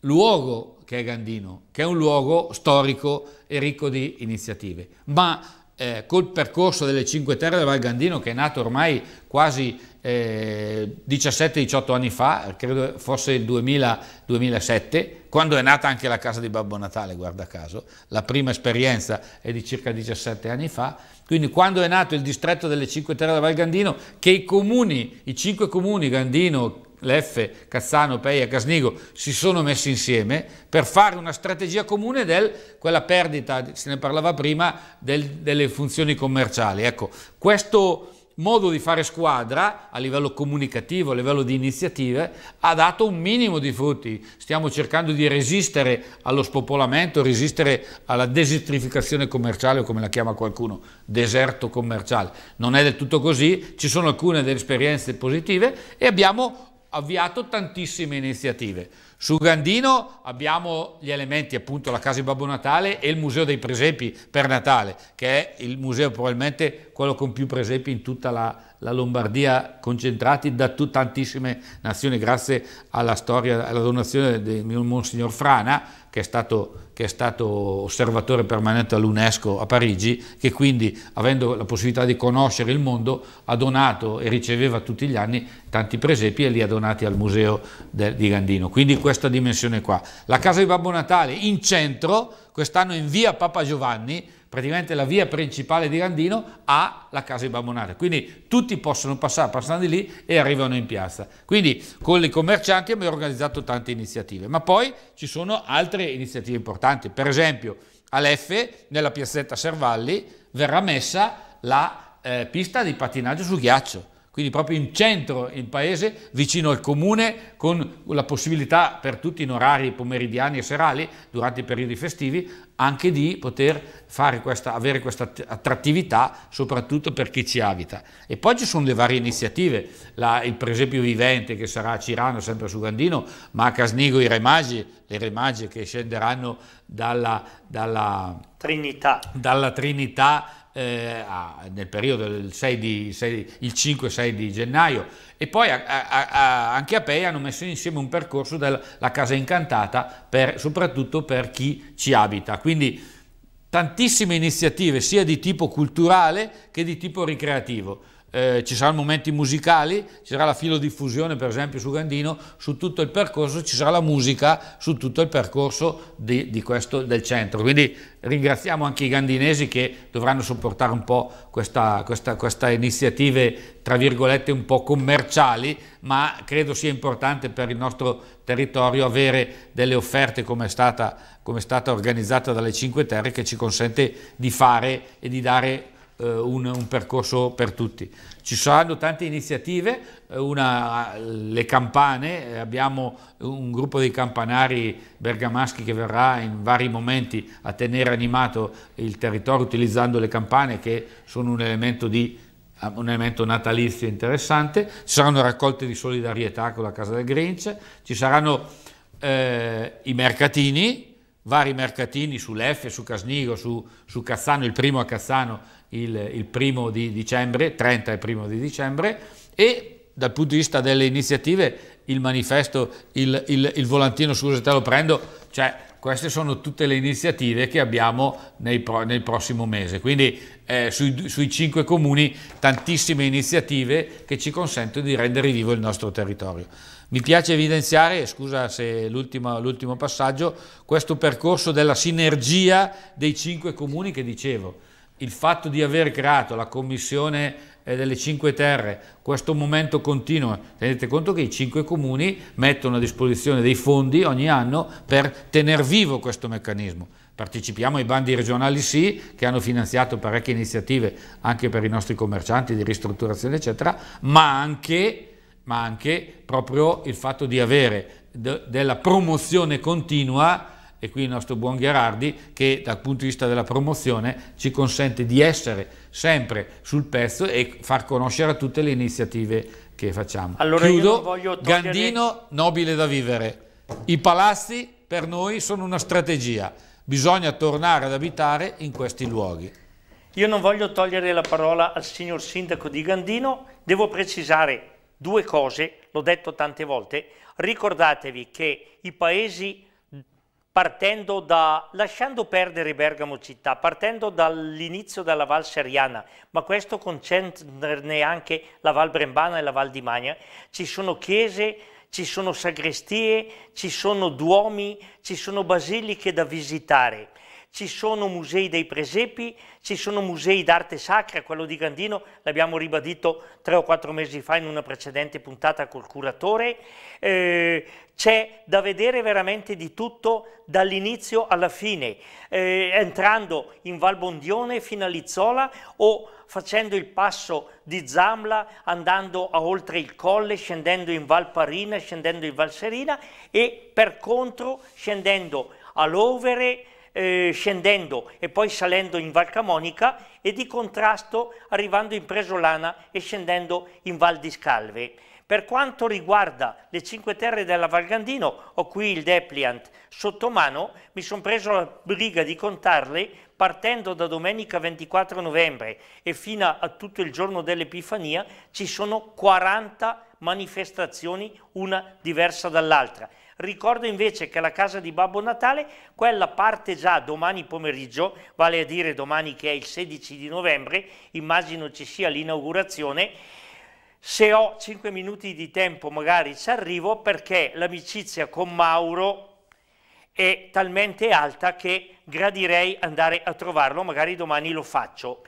luogo che è Gandino, che è un luogo storico e ricco di iniziative. Ma eh, col percorso delle Cinque Terre del Gandino che è nato ormai quasi eh, 17-18 anni fa, credo fosse il 2000-2007, quando è nata anche la casa di Babbo Natale, guarda caso, la prima esperienza è di circa 17 anni fa, quindi quando è nato il distretto delle Cinque Terre del Valgandino, che i comuni, i cinque comuni, Gandino, l'F, Cazzano, Peia, Casnigo si sono messi insieme per fare una strategia comune di quella perdita, se ne parlava prima, del, delle funzioni commerciali. Ecco, questo modo di fare squadra a livello comunicativo, a livello di iniziative, ha dato un minimo di frutti. Stiamo cercando di resistere allo spopolamento, resistere alla desertificazione commerciale o come la chiama qualcuno, deserto commerciale. Non è del tutto così, ci sono alcune delle esperienze positive e abbiamo avviato tantissime iniziative. Su Gandino abbiamo gli elementi, appunto la Casa di Babbo Natale e il Museo dei Presepi per Natale, che è il museo probabilmente quello con più presepi in tutta la, la Lombardia, concentrati da tantissime nazioni, grazie alla storia, alla donazione del mio Monsignor Frana, che è stato che è stato osservatore permanente all'UNESCO a Parigi, che quindi avendo la possibilità di conoscere il mondo ha donato e riceveva tutti gli anni tanti presepi e li ha donati al museo de, di Gandino, quindi questa dimensione qua. La casa di Babbo Natale in centro, quest'anno in via Papa Giovanni, praticamente la via principale di Randino ha la casa di Barbonate, quindi tutti possono passare passando di lì e arrivano in piazza. Quindi con i commercianti abbiamo organizzato tante iniziative, ma poi ci sono altre iniziative importanti, per esempio all'F nella piazzetta Servalli verrà messa la eh, pista di pattinaggio su ghiaccio quindi proprio in centro il paese, vicino al comune, con la possibilità per tutti in orari pomeridiani e serali, durante i periodi festivi, anche di poter questa, avere questa attrattività, soprattutto per chi ci abita. E poi ci sono le varie iniziative, la, il presepio vivente che sarà a Cirano, sempre su Gandino, ma a Casnigo i remagi, le remagi che scenderanno dalla, dalla Trinità, dalla Trinità eh, a, nel periodo del 6 di, 6, il 5-6 di gennaio e poi a, a, anche a Pei hanno messo insieme un percorso della Casa Incantata per, soprattutto per chi ci abita. Quindi tantissime iniziative sia di tipo culturale che di tipo ricreativo eh, ci saranno momenti musicali, ci sarà la filodiffusione per esempio su Gandino, su tutto il percorso ci sarà la musica su tutto il percorso di, di questo, del centro. Quindi ringraziamo anche i gandinesi che dovranno sopportare un po' questa iniziative tra virgolette un po' commerciali, ma credo sia importante per il nostro territorio avere delle offerte come è stata, come è stata organizzata dalle Cinque Terre che ci consente di fare e di dare eh, un, un, percorso per tutti. Ci saranno tante iniziative, eh, una, le campane, eh, abbiamo un gruppo dei campanari bergamaschi che verrà in vari momenti a tenere animato il territorio utilizzando le campane che sono un elemento, di, ah, un elemento natalizio interessante, ci saranno raccolte di solidarietà con la Casa del Grinch, ci saranno eh, i mercatini, vari mercatini sull'F, su Casnigo, su, su Cassano, il primo a Cazzano il, il primo di dicembre, 30 il primo di dicembre, e dal punto di vista delle iniziative il manifesto, il, il, il volantino, te lo prendo, cioè queste sono tutte le iniziative che abbiamo nei, nel prossimo mese, quindi eh, sui, sui cinque comuni tantissime iniziative che ci consentono di rendere vivo il nostro territorio. Mi piace evidenziare, scusa se l'ultimo passaggio, questo percorso della sinergia dei cinque comuni che dicevo il fatto di aver creato la commissione eh, delle Cinque Terre, questo momento continuo, tenete conto che i cinque comuni mettono a disposizione dei fondi ogni anno per tenere vivo questo meccanismo. Partecipiamo ai bandi regionali sì, che hanno finanziato parecchie iniziative anche per i nostri commercianti di ristrutturazione eccetera, ma anche, ma anche proprio il fatto di avere de della promozione continua e qui il nostro buon Gherardi che dal punto di vista della promozione ci consente di essere sempre sul pezzo e far conoscere a tutte le iniziative che facciamo. Allora Chiudo, togliere... Gandino nobile da vivere, i palazzi per noi sono una strategia, bisogna tornare ad abitare in questi luoghi. Io non voglio togliere la parola al signor sindaco di Gandino, devo precisare due cose, l'ho detto tante volte, ricordatevi che i paesi partendo da, lasciando perdere Bergamo città, partendo dall'inizio della Val Seriana, ma questo concerne anche la Val Brembana e la Val di Magna, ci sono chiese, ci sono sagrestie, ci sono duomi, ci sono basiliche da visitare ci sono musei dei presepi, ci sono musei d'arte sacra, quello di Gandino l'abbiamo ribadito tre o quattro mesi fa in una precedente puntata col curatore, eh, c'è da vedere veramente di tutto dall'inizio alla fine, eh, entrando in Valbondione fino a Lizzola o facendo il passo di Zamla, andando a oltre il colle, scendendo in Valparina, Parina, scendendo in Valserina e per contro scendendo all'Overe, eh, scendendo e poi salendo in Val Camonica e di contrasto arrivando in Presolana e scendendo in Val di Scalve. Per quanto riguarda le cinque terre della Valgandino, ho qui il Depliant sotto mano, mi sono preso la briga di contarle partendo da domenica 24 novembre e fino a tutto il giorno dell'Epifania ci sono 40 manifestazioni, una diversa dall'altra. Ricordo invece che la casa di Babbo Natale quella parte già domani pomeriggio, vale a dire domani che è il 16 di novembre, immagino ci sia l'inaugurazione, se ho 5 minuti di tempo magari ci arrivo perché l'amicizia con Mauro è talmente alta che gradirei andare a trovarlo, magari domani lo faccio.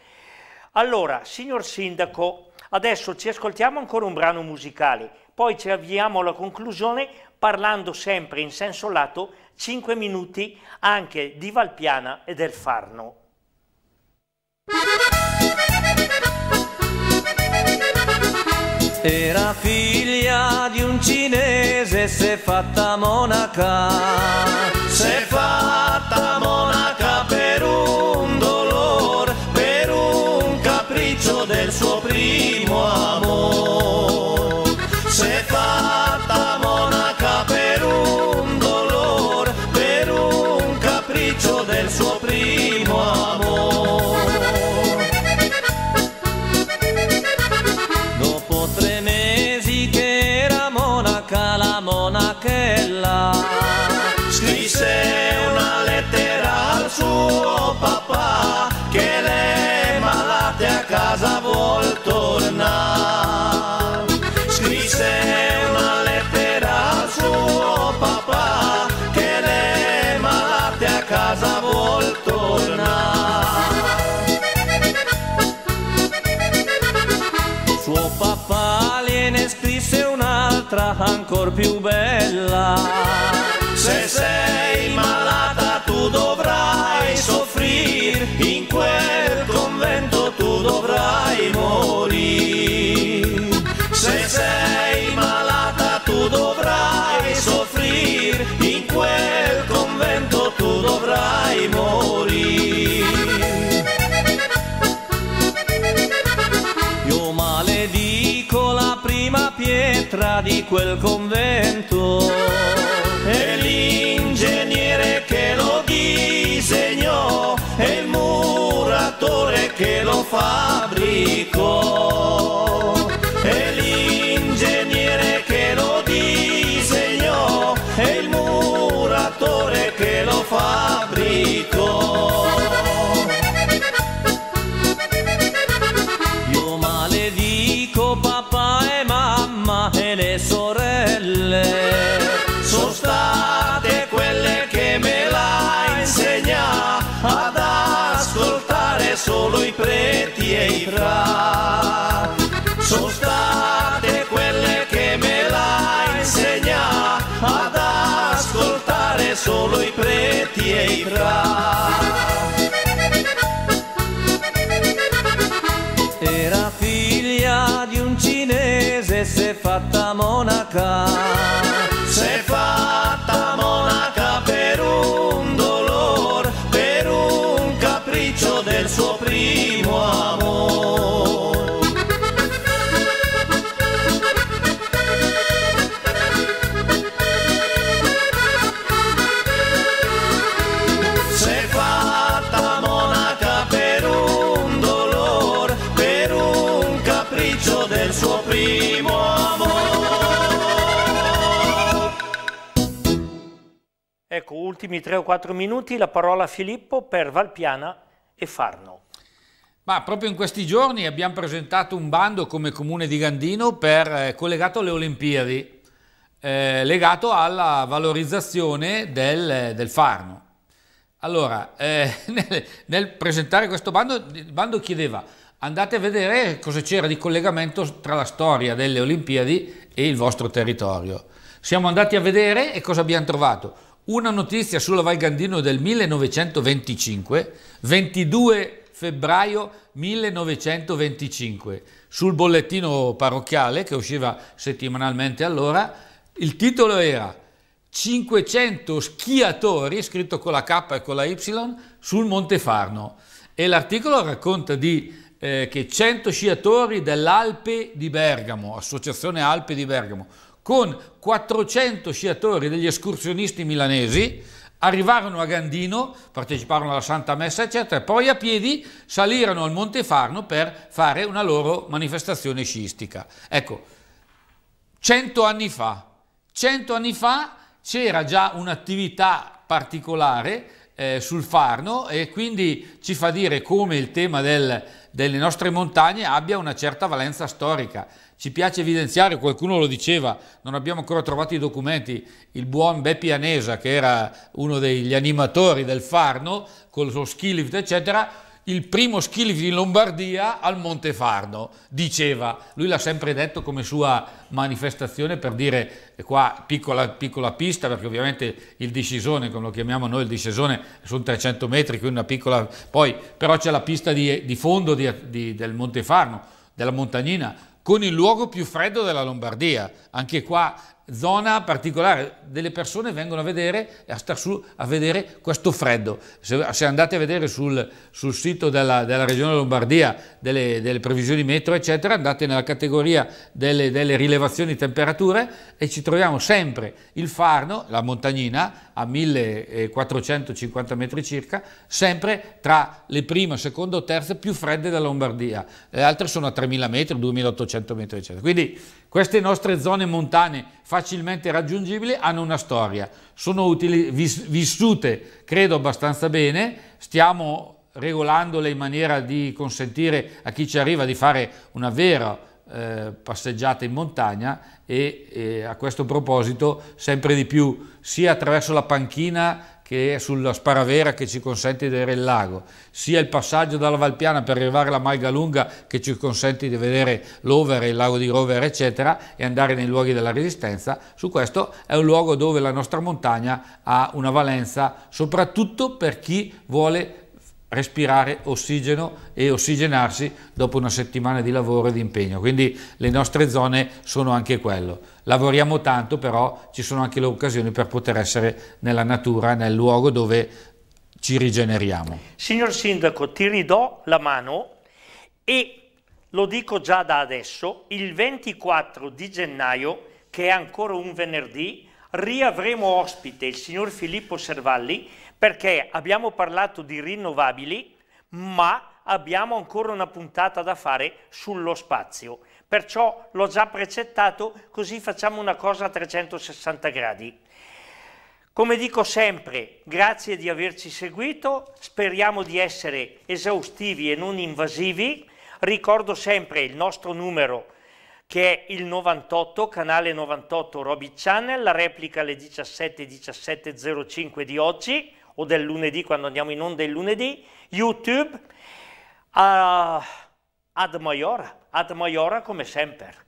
Allora, signor Sindaco, adesso ci ascoltiamo ancora un brano musicale, poi ci avviamo alla conclusione parlando sempre in senso lato 5 minuti anche di Valpiana e del Farno. Era figlia di un cinese, si è fatta monaca. si è fatta monaca per un dolore, per un capriccio del suo primo amore. più bella. Se sei malata tu dovrai soffrire in quel di quel convento e l'ingegnere che lo disegnò e il muratore che lo fabbricò. sei Era figlia di un cinese e si è fatta monaca. ultimi 3 o quattro minuti la parola a Filippo per Valpiana e Farno. Ma proprio in questi giorni abbiamo presentato un bando come comune di Gandino per, eh, collegato alle Olimpiadi, eh, legato alla valorizzazione del, eh, del Farno. Allora, eh, nel, nel, presentare questo bando, il bando chiedeva andate a vedere cosa c'era di collegamento tra la storia delle Olimpiadi e il vostro territorio. Siamo andati a vedere e cosa abbiamo trovato? Una notizia sulla Val Gandino del 1925, 22 febbraio 1925. Sul bollettino parrocchiale, che usciva settimanalmente allora, il titolo era 500 schiatori, scritto con la K e con la Y, sul Monte Farno. E l'articolo racconta di, eh, che 100 sciatori dell'Alpe di Bergamo, Associazione Alpe di Bergamo, con 400 sciatori degli escursionisti milanesi, arrivarono a Gandino, parteciparono alla Santa Messa, eccetera, e poi a piedi salirono al Monte Farno per fare una loro manifestazione sciistica. Ecco, cento anni fa, cento anni fa c'era già un'attività particolare eh, sul Farno e quindi ci fa dire come il tema del, delle nostre montagne abbia una certa valenza storica. Ci piace evidenziare, qualcuno lo diceva, non abbiamo ancora trovato i documenti, il buon Beppi Anesa, che era uno degli animatori del Farno, con il suo ski eccetera, il primo ski in Lombardia al Monte Farno, diceva, lui l'ha sempre detto come sua manifestazione per dire qua piccola, piccola pista perché ovviamente il discesone, come lo chiamiamo noi il discesone, sono 300 metri, quindi una piccola, poi però c'è la pista di, di fondo di, di, del Monte Farno, della montagnina, con il luogo più freddo della Lombardia. Anche qua zona particolare, delle persone vengono a vedere, a star su a vedere questo freddo. Se, se andate a vedere sul, sul sito della, della, Regione Lombardia delle, delle, previsioni metro, eccetera, andate nella categoria delle, delle rilevazioni temperature e ci troviamo sempre il Farno, la montagnina, a 1450 metri circa, sempre tra le prima, seconda o terza più fredde della Lombardia. Le altre sono a 3000 metri, 2800 metri, eccetera. Quindi queste nostre zone montane facilmente raggiungibili hanno una storia, sono utili, vissute credo abbastanza bene, stiamo regolandole in maniera di consentire a chi ci arriva di fare una vera eh, passeggiata in montagna e, e eh, a questo proposito sempre di più sia attraverso la panchina che è sulla Sparavera che ci consente di vedere il lago, sia il passaggio dalla Valpiana per arrivare alla Malga Lunga che ci consente di vedere l'Over, il lago di Rover, eccetera e andare nei luoghi della resistenza, su questo è un luogo dove la nostra montagna ha una valenza soprattutto per chi vuole respirare ossigeno e ossigenarsi dopo una settimana di lavoro e di impegno. Quindi le nostre zone sono anche quello. Lavoriamo tanto, però ci sono anche le occasioni per poter essere nella natura, nel luogo dove ci rigeneriamo. Signor Sindaco, ti ridò la mano e lo dico già da adesso, il 24 di gennaio, che è ancora un venerdì, riavremo ospite il signor Filippo Servalli perché abbiamo parlato di rinnovabili, ma abbiamo ancora una puntata da fare sullo spazio. Perciò l'ho già precettato, così facciamo una cosa a 360 gradi. Come dico sempre, grazie di averci seguito, speriamo di essere esaustivi e non invasivi. Ricordo sempre il nostro numero che è il 98, canale 98 Roby Channel, la replica alle 17.17.05 di oggi o del lunedì quando andiamo in onda il lunedì, YouTube, uh, Ad Maiora, Ad Maiora come sempre.